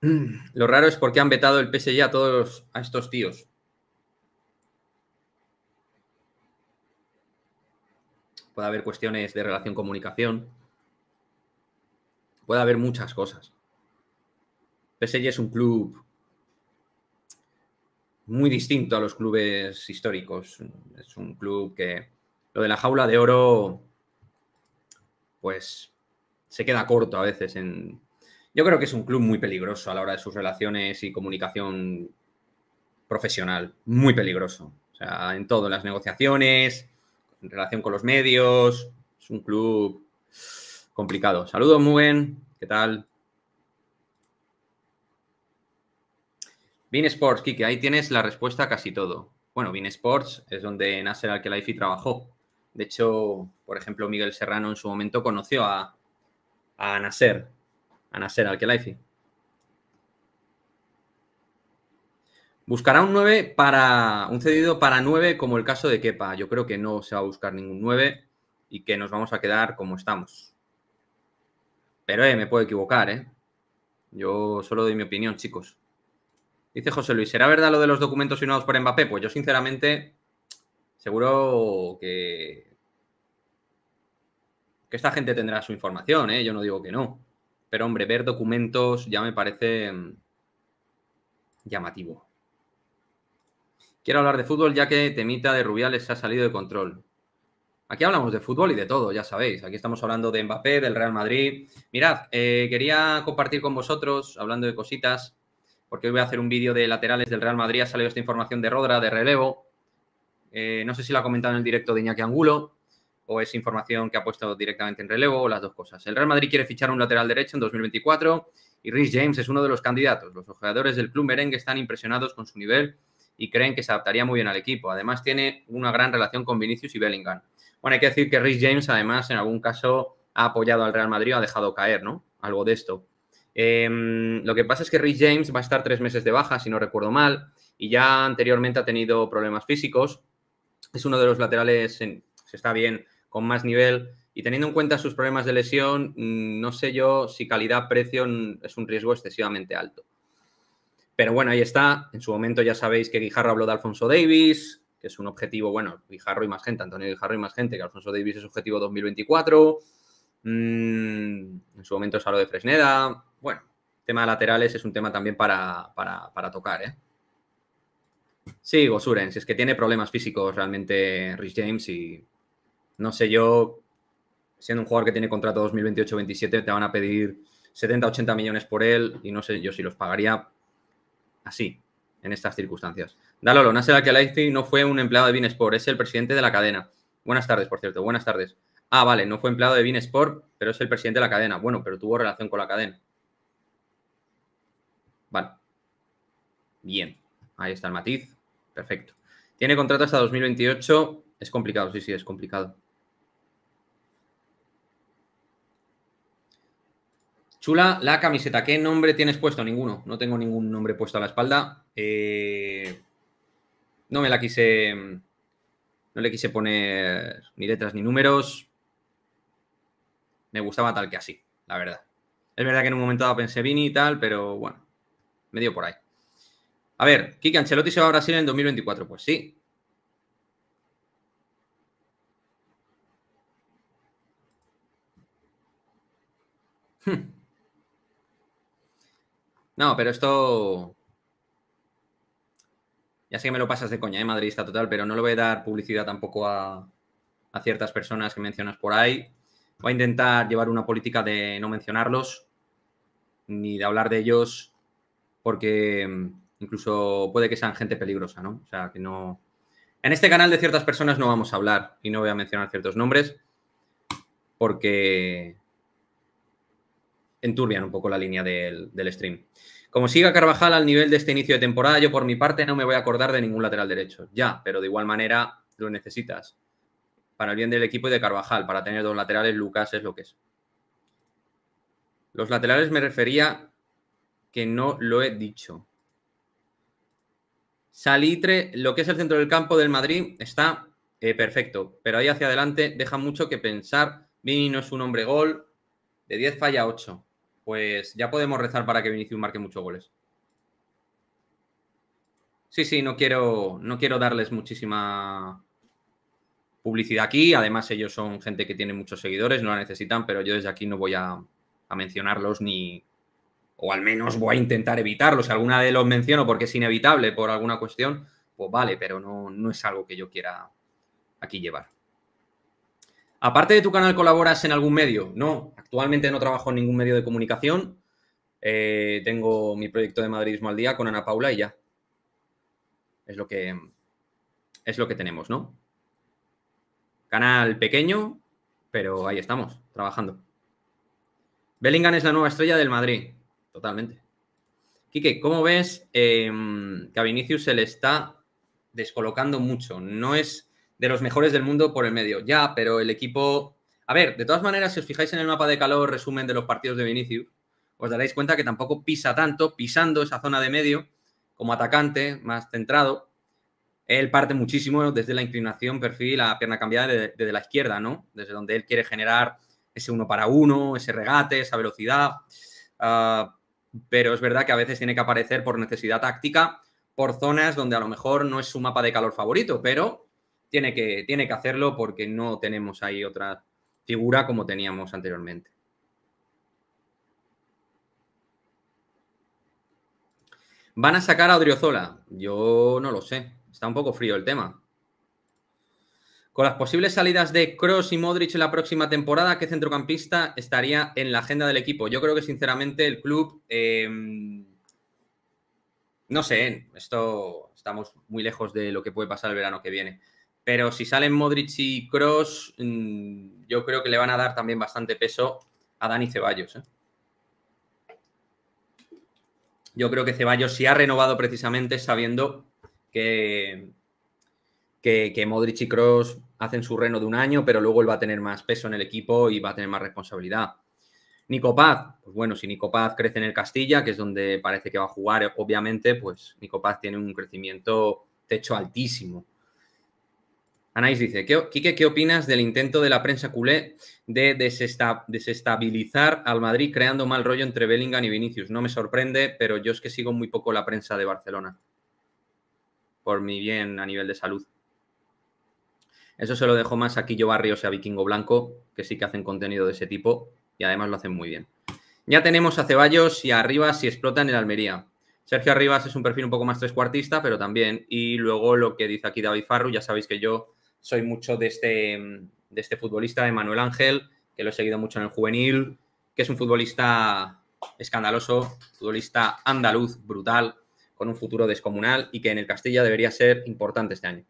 Mm. Lo raro es porque han vetado el PSG a todos a estos tíos. Puede haber cuestiones de relación comunicación. Puede haber muchas cosas. PSG es un club muy distinto a los clubes históricos. Es un club que lo de la jaula de oro, pues se queda corto a veces en, yo creo que es un club muy peligroso a la hora de sus relaciones y comunicación profesional. Muy peligroso. O sea, en todo, en las negociaciones, en relación con los medios. Es un club complicado. Saludos, Mugen. ¿Qué tal? Bean Sports, Kike, ahí tienes la respuesta a casi todo. Bueno, Bean Sports es donde Nasser Al-Khelaifi trabajó. De hecho, por ejemplo, Miguel Serrano en su momento conoció a, a Nasser a Nasser Al-Khelaifi. Buscará un 9 para un cedido para 9 como el caso de Kepa. Yo creo que no se va a buscar ningún 9 y que nos vamos a quedar como estamos. Pero eh, me puedo equivocar, ¿eh? Yo solo doy mi opinión, chicos. Dice José Luis, ¿será verdad lo de los documentos firmados por Mbappé? Pues yo sinceramente seguro que que esta gente tendrá su información, ¿eh? Yo no digo que no. Pero hombre, ver documentos ya me parece mm, llamativo. Quiero hablar de fútbol ya que temita de Rubiales se ha salido de control. Aquí hablamos de fútbol y de todo, ya sabéis. Aquí estamos hablando de Mbappé, del Real Madrid. Mirad, eh, quería compartir con vosotros, hablando de cositas, porque hoy voy a hacer un vídeo de laterales del Real Madrid. Ha salido esta información de Rodra, de relevo. Eh, no sé si la ha comentado en el directo de Iñaki Angulo o es información que ha puesto directamente en relevo o las dos cosas. El Real Madrid quiere fichar un lateral derecho en 2024 y Rhys James es uno de los candidatos. Los jugadores del club merengue están impresionados con su nivel y creen que se adaptaría muy bien al equipo. Además tiene una gran relación con Vinicius y Bellingham. Bueno, hay que decir que Rhys James además en algún caso ha apoyado al Real Madrid o ha dejado caer, ¿no? Algo de esto. Em, lo que pasa es que Rhys James va a estar tres meses de baja, si no recuerdo mal, y ya anteriormente ha tenido problemas físicos. Es uno de los laterales, en, se está bien con más nivel. Y teniendo en cuenta sus problemas de lesión, mm, no sé yo si calidad-precio es un riesgo excesivamente alto. Pero bueno, ahí está. En su momento ya sabéis que Guijarro habló de Alfonso Davis, que es un objetivo, bueno, Guijarro y más gente, Antonio Guijarro y más gente, que Alfonso Davis es objetivo 2024. Mm, en su momento es habló de Fresneda. Bueno, tema de laterales es un tema también para, tocar, ¿eh? Sí, Gosuren, si es que tiene problemas físicos realmente Rich James y no sé yo, siendo un jugador que tiene contrato 2028-27, te van a pedir 70-80 millones por él y no sé yo si los pagaría así, en estas circunstancias. Dalolo, Nasser Al-Khelaifi no fue un empleado de Sport, es el presidente de la cadena. Buenas tardes, por cierto, buenas tardes. Ah, vale, no fue empleado de Sport, pero es el presidente de la cadena. Bueno, pero tuvo relación con la cadena. Vale. Bien, ahí está el matiz. Perfecto. Tiene contrato hasta 2028. Es complicado, sí, sí, es complicado. Chula la camiseta. ¿Qué nombre tienes puesto? Ninguno. No tengo ningún nombre puesto a la espalda. Eh, no me la quise. No le quise poner ni letras ni números. Me gustaba tal que así, la verdad. Es verdad que en un momento dado pensé Vini y tal, pero bueno, me dio por ahí. A ver, Kike Ancelotti se va a Brasil en 2024. Pues sí. Hmm. No, pero esto. Ya sé que me lo pasas de coña, ¿eh? Madridista total, pero no le voy a dar publicidad tampoco a, a ciertas personas que mencionas por ahí. Voy a intentar llevar una política de no mencionarlos ni de hablar de ellos, porque mm, incluso puede que sean gente peligrosa, ¿no? O sea, que no. En este canal de ciertas personas no vamos a hablar y no voy a mencionar ciertos nombres porque enturbian un poco la línea del, stream. Como siga Carvajal al nivel de este inicio de temporada, yo por mi parte no me voy a acordar de ningún lateral derecho. Ya, pero de igual manera lo necesitas. Para el bien del equipo y de Carvajal, para tener dos laterales, Lucas es lo que es. Los laterales me refería que no lo he dicho. Salitre, lo que es el centro del campo del Madrid, está eh, perfecto, pero ahí hacia adelante deja mucho que pensar. Vini no es un hombre gol, de 10 falla 8 pues ya podemos rezar para que Vinicius marque muchos goles. Sí, sí, no quiero, no quiero darles muchísima publicidad aquí. Además, ellos son gente que tiene muchos seguidores, no la necesitan, pero yo desde aquí no voy a, mencionarlos ni. O al menos voy a intentar evitarlos. Si alguna de los menciono porque es inevitable por alguna cuestión, pues vale, pero no, no es algo que yo quiera aquí llevar. Aparte de tu canal, ¿colaboras en algún medio? No, actualmente no trabajo en ningún medio de comunicación. Eh, tengo mi proyecto de Madridismo al día con Ana Paula y ya. Es lo que, es lo que tenemos, ¿no? Canal pequeño, pero ahí estamos, trabajando. Bellingham es la nueva estrella del Madrid. Totalmente. Quique, ¿cómo ves em, que a Vinicius se le está descolocando mucho? No es de los mejores del mundo por el medio. Ya, pero el equipo. A ver, de todas maneras, si os fijáis en el mapa de calor resumen de los partidos de Vinicius, os daréis cuenta que tampoco pisa tanto, pisando esa zona de medio como atacante, más centrado. Él parte muchísimo desde la inclinación, perfil la pierna cambiada desde, la izquierda, ¿no? Desde donde él quiere generar ese uno para uno, ese regate, esa velocidad. Ah, pero es verdad que a veces tiene que aparecer por necesidad táctica, por zonas donde a lo mejor no es su mapa de calor favorito, pero tiene que, tiene que hacerlo porque no tenemos ahí otra figura como teníamos anteriormente. ¿Van a sacar a Odriozola? Yo no lo sé. Está un poco frío el tema. Con las posibles salidas de Cross y Modric en la próxima temporada, ¿qué centrocampista estaría en la agenda del equipo? Yo creo que sinceramente el club. Eh, no sé, esto estamos muy lejos de lo que puede pasar el verano que viene. Pero si salen Modric y Cross, mm, yo creo que le van a dar también bastante peso a Dani Ceballos. ¿eh? Yo creo que Ceballos sí ha renovado precisamente sabiendo que, que, Modric y Cross hacen su reno de un año, pero luego él va a tener más peso en el equipo y va a tener más responsabilidad. Nico Paz, pues bueno, si Nico Paz crece en el Castilla, que es donde parece que va a jugar, obviamente, pues Nico Paz tiene un crecimiento techo altísimo. Anaís dice, ¿qué, ¿qué opinas del intento de la prensa culé de desestabilizar al Madrid creando mal rollo entre Bellingham y Vinicius? No me sorprende, pero yo es que sigo muy poco la prensa de Barcelona, por mi bien a nivel de salud. Eso se lo dejo más a Quillo Barrios y a Vikingo Blanco, que sí que hacen contenido de ese tipo y además lo hacen muy bien. Ya tenemos a Ceballos y a Arribas si explotan en Almería. Sergio Arribas es un perfil un poco más trescuartista, pero también. Y luego lo que dice aquí David Farru, ya sabéis que yo soy mucho este, de este, futbolista, de Manuel Ángel, que lo he seguido mucho en el juvenil, que es un futbolista escandaloso, futbolista andaluz, brutal, con un futuro descomunal y que en el Castilla debería ser importante este año.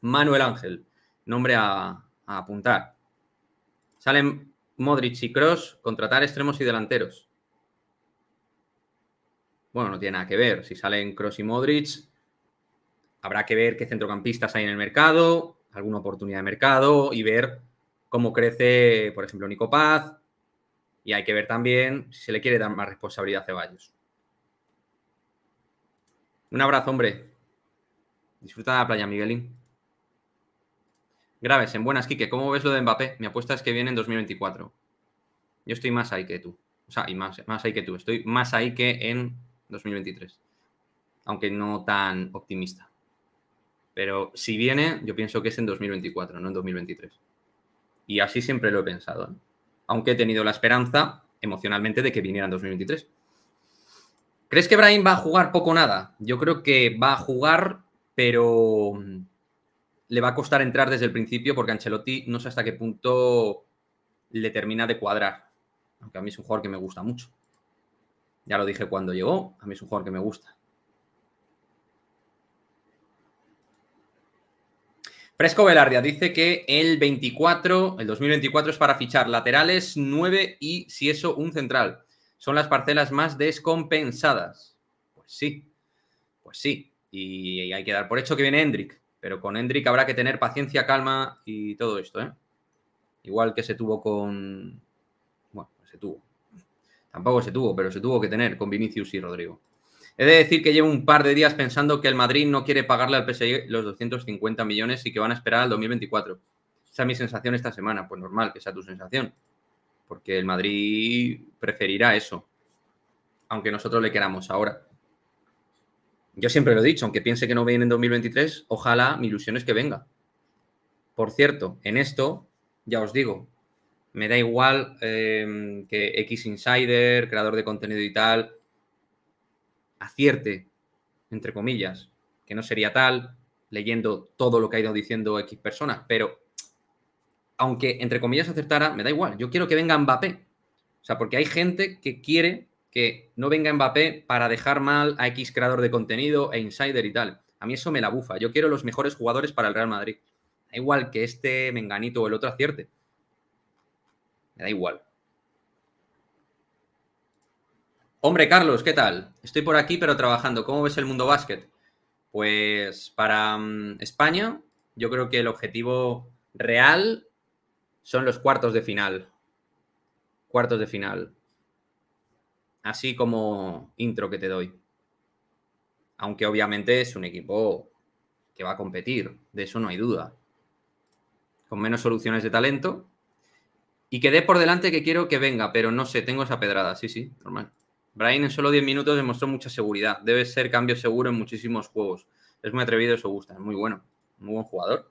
Manuel Ángel, nombre a, apuntar. Salen Modric y Cross, contratar extremos y delanteros. Bueno, no tiene nada que ver. Si salen Cross y Modric, habrá que ver qué centrocampistas hay en el mercado, alguna oportunidad de mercado y ver cómo crece, por ejemplo, Nico Paz. Y hay que ver también si se le quiere dar más responsabilidad a Ceballos. Un abrazo, hombre. Disfruta de la playa, Miguelín. Graves, en buenas, Quique. ¿Cómo ves lo de Mbappé? Mi apuesta es que viene en 2024. Yo estoy más ahí que tú. O sea, y más, más ahí que tú. Estoy más ahí que en 2023. Aunque no tan optimista. Pero si viene, yo pienso que es en 2024, no en 2023. Y así siempre lo he pensado. Aunque he tenido la esperanza emocionalmente de que viniera en 2023. ¿Crees que Brain va a jugar poco nada? Yo creo que va a jugar, pero mm, le va a costar entrar desde el principio porque Ancelotti no sé hasta qué punto le termina de cuadrar. Aunque a mí es un jugador que me gusta mucho. Ya lo dije cuando llegó, a mí es un jugador que me gusta. Fresco Velardia dice que el 24, el 2024 es para fichar laterales 9 y si eso un central. Son las parcelas más descompensadas. Pues sí, pues sí. Y hay que dar por hecho que viene Hendrik. Pero con Hendrik habrá que tener paciencia, calma y todo esto, ¿eh? Igual que se tuvo con. Bueno, se tuvo. Tampoco se tuvo, pero se tuvo que tener con Vinicius y Rodrigo. He de decir que llevo un par de días pensando que el Madrid no quiere pagarle al PSG los 250 millones y que van a esperar al 2024. Esa es mi sensación esta semana. Pues normal que sea tu sensación. Porque el Madrid preferirá eso. Aunque nosotros le queramos ahora. Yo siempre lo he dicho, aunque piense que no viene en 2023, ojalá mi ilusión es que venga. Por cierto, en esto, ya os digo, me da igual eh, que X Insider, creador de contenido y tal, acierte, entre comillas, que no sería tal leyendo todo lo que ha ido diciendo X personas, pero aunque entre comillas acertara, me da igual, yo quiero que venga Mbappé. O sea, porque hay gente que quiere que no venga Mbappé para dejar mal a X creador de contenido e insider y tal. A mí eso me la bufa. Yo quiero los mejores jugadores para el Real Madrid. Da igual que este menganito o el otro acierte. Me da igual. Hombre, Carlos, ¿qué tal? Estoy por aquí, pero trabajando. ¿Cómo ves el mundo básquet? Pues para mm, España, yo creo que el objetivo real son los cuartos de final. Cuartos de final. Así como intro que te doy. Aunque obviamente es un equipo que va a competir, de eso no hay duda. Con menos soluciones de talento. Y quedé por delante que quiero que venga, pero no sé, tengo esa pedrada, sí, sí, normal. Brian en solo 10 minutos demostró mucha seguridad. Debe ser cambio seguro en muchísimos juegos. Es muy atrevido eso gusta. Es muy bueno. Muy buen jugador.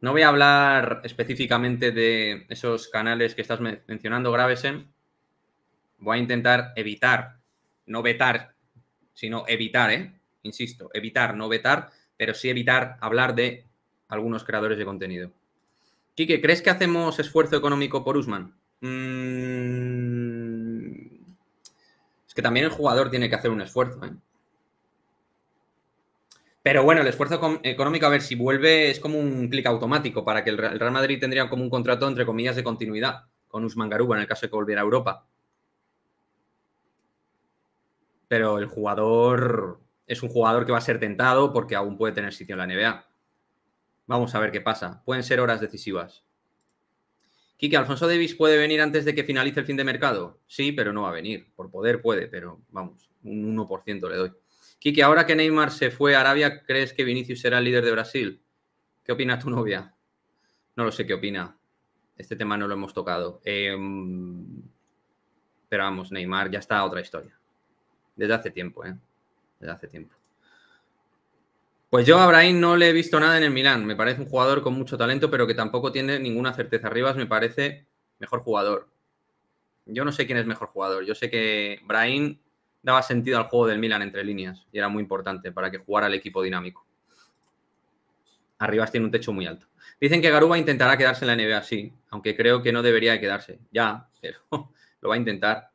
No voy a hablar específicamente de esos canales que estás mencionando, Gravesen. Voy a intentar evitar, no vetar, sino evitar, ¿eh? Insisto, evitar, no vetar, pero sí evitar hablar de algunos creadores de contenido. Quique, ¿crees que hacemos esfuerzo económico por Usman? Mm. Es que también el jugador tiene que hacer un esfuerzo. ¿eh? Pero bueno, el esfuerzo económico, a ver, si vuelve, es como un clic automático para que el Real Madrid tendría como un contrato, entre comillas, de continuidad con Usman Garuba en el caso de que volviera a Europa. Pero el jugador es un jugador que va a ser tentado porque aún puede tener sitio en la NBA. Vamos a ver qué pasa. Pueden ser horas decisivas. Kiki, ¿Alfonso Davis puede venir antes de que finalice el fin de mercado? Sí, pero no va a venir. Por poder puede, pero vamos, un 1% le doy. Kiki, ahora que Neymar se fue a Arabia, ¿crees que Vinicius será el líder de Brasil? ¿Qué opina tu novia? No lo sé qué opina. Este tema no lo hemos tocado. Em, pero vamos, Neymar ya está otra historia. Desde hace tiempo, ¿eh? Desde hace tiempo. Pues yo a Brahim no le he visto nada en el Milán. Me parece un jugador con mucho talento, pero que tampoco tiene ninguna certeza. Arribas me parece mejor jugador. Yo no sé quién es mejor jugador. Yo sé que Brahim daba sentido al juego del Milan entre líneas y era muy importante para que jugara el equipo dinámico. Arribas tiene un techo muy alto. Dicen que Garuba intentará quedarse en la NBA, sí, aunque creo que no debería quedarse. Ya, pero lo va a intentar.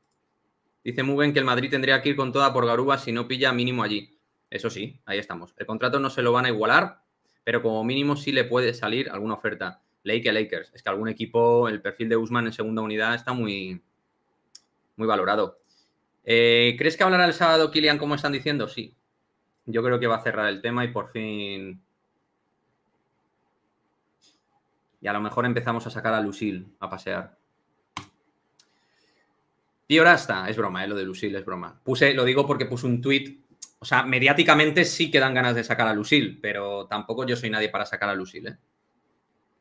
Dice Mugen que el Madrid tendría que ir con toda por Garuba si no pilla mínimo allí. Eso sí, ahí estamos. El contrato no se lo van a igualar, pero como mínimo sí le puede salir alguna oferta. Lake Lakers. Es que algún equipo, el perfil de Usman en segunda unidad está muy, muy valorado. Eh, ¿Crees que hablará el sábado, Kilian, como están diciendo? Sí. Yo creo que va a cerrar el tema y por fin. Y a lo mejor empezamos a sacar a Lucil a pasear. Tío hasta es broma, eh, lo de Lucil es broma. Puse, lo digo porque puse un tweet o sea, mediáticamente sí que dan ganas de sacar a Lucil, pero tampoco yo soy nadie para sacar a Lucil. ¿eh?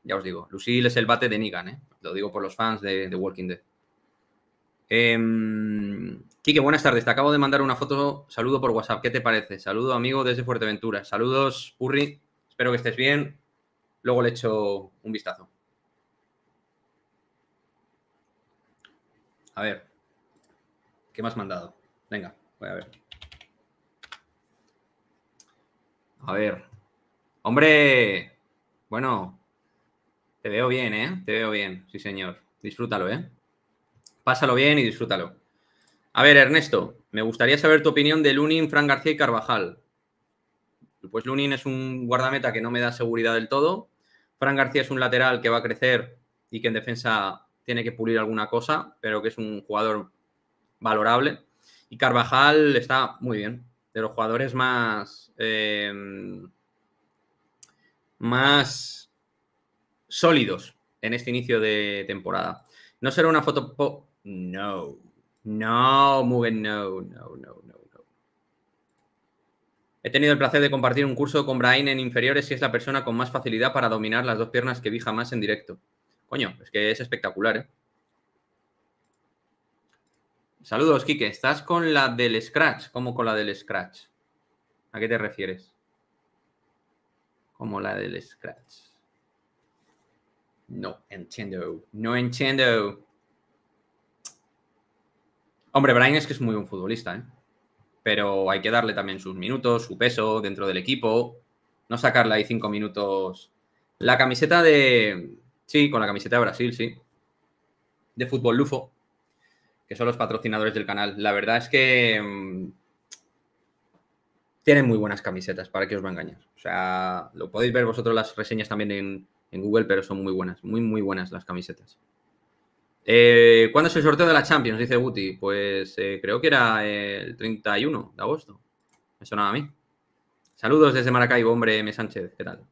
Ya os digo, Lucil es el bate de Negan, ¿eh? Lo digo por los fans de, de Walking Dead. Em, Quique, buenas tardes. Te acabo de mandar una foto. Saludo por WhatsApp. ¿Qué te parece? Saludo, amigo, desde Fuerteventura. Saludos, Purri. Espero que estés bien. Luego le echo un vistazo. A ver. ¿Qué me has mandado? Venga, voy a ver. A ver. Hombre, bueno, te veo bien, ¿eh? Te veo bien, sí señor. Disfrútalo, ¿eh? Pásalo bien y disfrútalo. A ver, Ernesto, me gustaría saber tu opinión de Lunin, Fran García y Carvajal. Pues Lunin es un guardameta que no me da seguridad del todo. Fran García es un lateral que va a crecer y que en defensa tiene que pulir alguna cosa, pero que es un jugador valorable. Y Carvajal está muy bien, de los jugadores más Em, más sólidos en este inicio de temporada. No será una foto... No. No, Mugen, no, no, no, no. He tenido el placer de compartir un curso con Brain en inferiores y es la persona con más facilidad para dominar las dos piernas que vi jamás en directo. Coño, es que es espectacular, ¿eh? Saludos, Quique. ¿Estás con la del Scratch? Como con la del Scratch? ¿A qué te refieres? Como la del Scratch. No entiendo, no entiendo. Hombre, Brian es que es muy buen futbolista, ¿eh? pero hay que darle también sus minutos, su peso dentro del equipo, no sacarle ahí cinco minutos. La camiseta de... Sí, con la camiseta de Brasil, sí. De Fútbol Lufo, que son los patrocinadores del canal. La verdad es que mm, tienen muy buenas camisetas, ¿para que os va a engañar? O sea, lo podéis ver vosotros las reseñas también en, Google, pero son muy buenas, muy, muy buenas las camisetas. Eh, ¿Cuándo es el sorteo de la Champions? Dice Guti. Pues eh, creo que era el 31 de agosto. Me sonaba a mí. Saludos desde Maracaibo, hombre M. Sánchez. ¿Qué tal?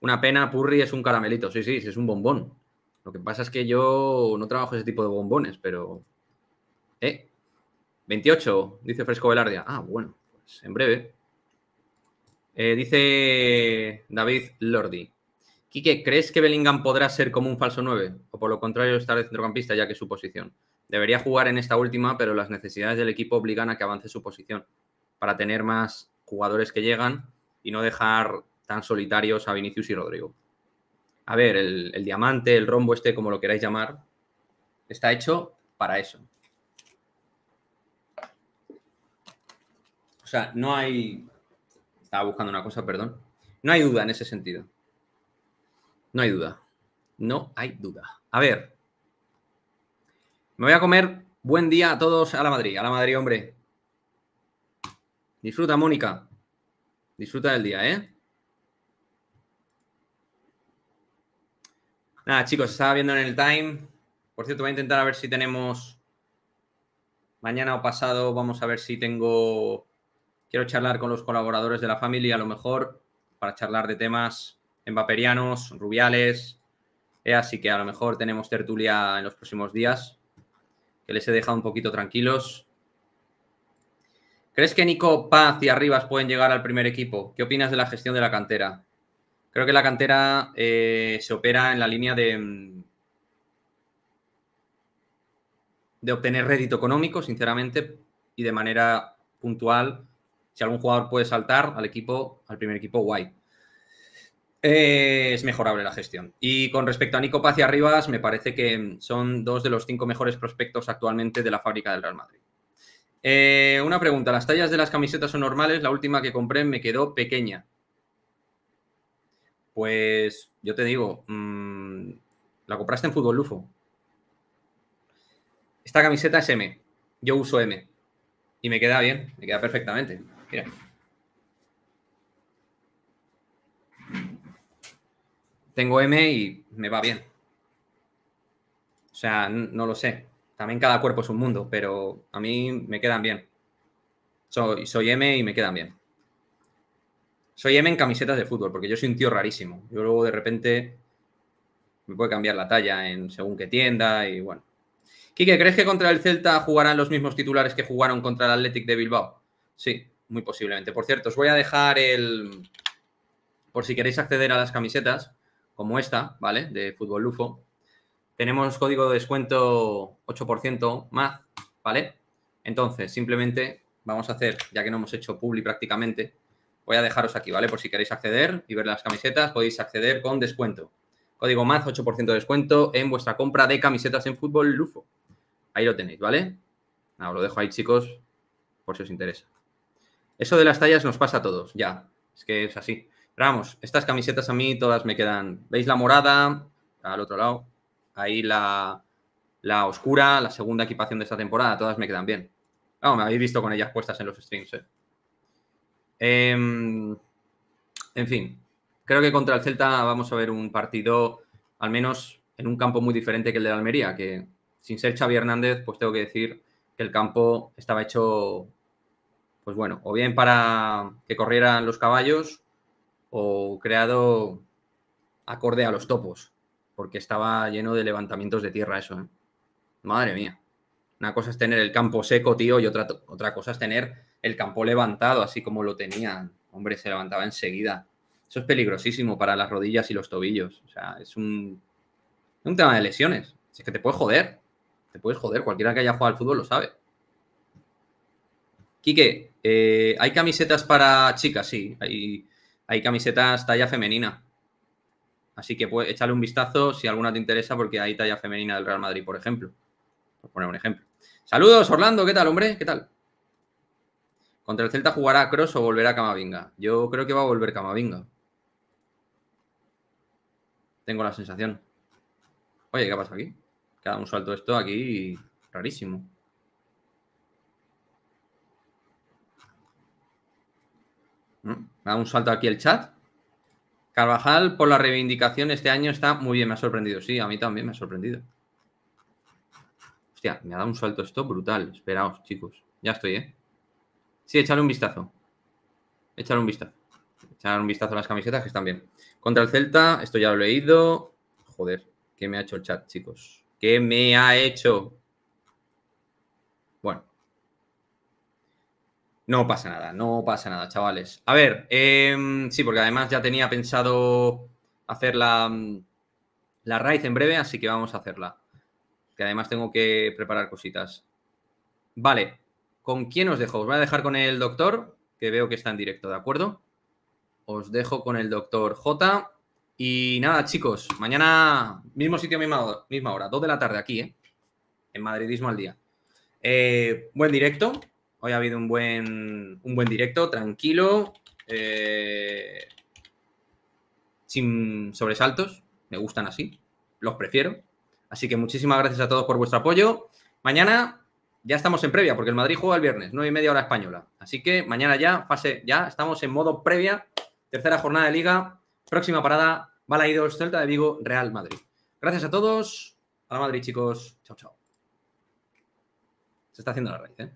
Una pena, Purri es un caramelito. Sí, sí, es un bombón. Lo que pasa es que yo no trabajo ese tipo de bombones, pero. ¿Eh? 28, dice Fresco Velardia. Ah, bueno en breve. Eh, dice David Lordi. Quique, ¿crees que Bellingham podrá ser como un falso 9? O por lo contrario, estar de centrocampista, ya que su posición. Debería jugar en esta última, pero las necesidades del equipo obligan a que avance su posición para tener más jugadores que llegan y no dejar tan solitarios a Vinicius y Rodrigo. A ver, el, el diamante, el rombo este, como lo queráis llamar, está hecho para eso. O sea, no hay... Estaba buscando una cosa, perdón. No hay duda en ese sentido. No hay duda. No hay duda. A ver. Me voy a comer buen día a todos a la Madrid. A la Madrid, hombre. Disfruta, Mónica. Disfruta del día, ¿eh? Nada, chicos, estaba viendo en el time. Por cierto, voy a intentar a ver si tenemos... Mañana o pasado vamos a ver si tengo quiero charlar con los colaboradores de la familia, a lo mejor, para charlar de temas en embaperianos, rubiales. Eh, así que a lo mejor tenemos tertulia en los próximos días, que les he dejado un poquito tranquilos. ¿Crees que Nico Paz y Arribas pueden llegar al primer equipo? ¿Qué opinas de la gestión de la cantera? Creo que la cantera eh, se opera en la línea de, mm, de obtener rédito económico, sinceramente, y de manera puntual si algún jugador puede saltar al equipo, al primer equipo, guay. Eh, es mejorable la gestión. Y con respecto a Nico hacia Arribas, me parece que son dos de los cinco mejores prospectos actualmente de la fábrica del Real Madrid. Eh, una pregunta, ¿las tallas de las camisetas son normales? La última que compré me quedó pequeña. Pues yo te digo, mm, la compraste en Fútbol Lufo. Esta camiseta es M. Yo uso M. Y me queda bien, me queda perfectamente. Mira. Tengo M y me va bien. O sea, no lo sé. También cada cuerpo es un mundo, pero a mí me quedan bien. Soy, soy M y me quedan bien. Soy M en camisetas de fútbol, porque yo soy un tío rarísimo. Yo luego de repente me puede cambiar la talla en según qué tienda y bueno. Quique, ¿crees que contra el Celta jugarán los mismos titulares que jugaron contra el Athletic de Bilbao? Sí, muy posiblemente. Por cierto, os voy a dejar el. Por si queréis acceder a las camisetas, como esta, ¿vale? De Fútbol Lufo. Tenemos código de descuento 8% más, ¿vale? Entonces, simplemente vamos a hacer, ya que no hemos hecho publi prácticamente, voy a dejaros aquí, ¿vale? Por si queréis acceder y ver las camisetas, podéis acceder con descuento. Código más 8% de descuento en vuestra compra de camisetas en fútbol Lufo. Ahí lo tenéis, ¿vale? Nada, os lo dejo ahí, chicos, por si os interesa. Eso de las tallas nos pasa a todos, ya. Es que es así. Pero vamos, estas camisetas a mí todas me quedan. ¿Veis la morada? Al otro lado. Ahí la, la oscura, la segunda equipación de esta temporada. Todas me quedan bien. Vamos, me habéis visto con ellas puestas en los streams. Eh. Em, en fin, creo que contra el Celta vamos a ver un partido, al menos en un campo muy diferente que el de Almería, que sin ser Xavi Hernández, pues tengo que decir que el campo estaba hecho pues bueno, o bien para que corrieran los caballos o creado acorde a los topos, porque estaba lleno de levantamientos de tierra eso. ¿eh? Madre mía. Una cosa es tener el campo seco, tío, y otra, otra cosa es tener el campo levantado, así como lo tenían. Hombre, se levantaba enseguida. Eso es peligrosísimo para las rodillas y los tobillos. O sea, es un, un tema de lesiones. es que te puedes joder. Te puedes joder. Cualquiera que haya jugado al fútbol lo sabe. Quique, eh, ¿Hay camisetas para chicas? Sí, hay, camisetas talla femenina. Así que puedes échale un vistazo si alguna te interesa, porque hay talla femenina del Real Madrid, por ejemplo. Por poner un ejemplo. Saludos, Orlando, ¿qué tal, hombre? ¿Qué tal? ¿Contra el Celta jugará Cross o volverá Camavinga? Yo creo que va a volver Camavinga. Tengo la sensación. Oye, ¿qué pasa aquí? Queda un salto esto aquí rarísimo. ¿Mm? Da un salto aquí el chat. Carvajal, por la reivindicación, este año está muy bien, me ha sorprendido. Sí, a mí también me ha sorprendido. Hostia, me ha dado un salto esto brutal. Esperaos, chicos. Ya estoy, ¿eh? Sí, echarle un vistazo. echar un vistazo. Echar un vistazo a las camisetas que están bien. Contra el Celta, esto ya lo he leído. Joder, ¿qué me ha hecho el chat, chicos? ¿Qué me ha hecho? No pasa nada, no pasa nada, chavales. A ver, em, sí, porque además ya tenía pensado hacer la, mm, la raíz en breve, así que vamos a hacerla. Que además tengo que preparar cositas. Vale, ¿con quién os dejo? Os voy a dejar con el doctor, que veo que está en directo, ¿de acuerdo? Os dejo con el doctor J. Y nada, chicos, mañana mismo sitio, misma, misma hora, 2 de la tarde aquí, ¿eh? En Madridismo al día. Eh, buen directo, Hoy ha habido un buen, un buen directo, tranquilo, eh, sin sobresaltos. Me gustan así, los prefiero. Así que muchísimas gracias a todos por vuestro apoyo. Mañana ya estamos en previa, porque el Madrid juega el viernes, 9 y media hora española. Así que mañana ya, fase ya, estamos en modo previa, tercera jornada de liga, próxima parada, Balaidos, Celta de Vigo, Real Madrid. Gracias a todos. A la Madrid, chicos. Chao, chao. Se está haciendo la raíz, ¿eh?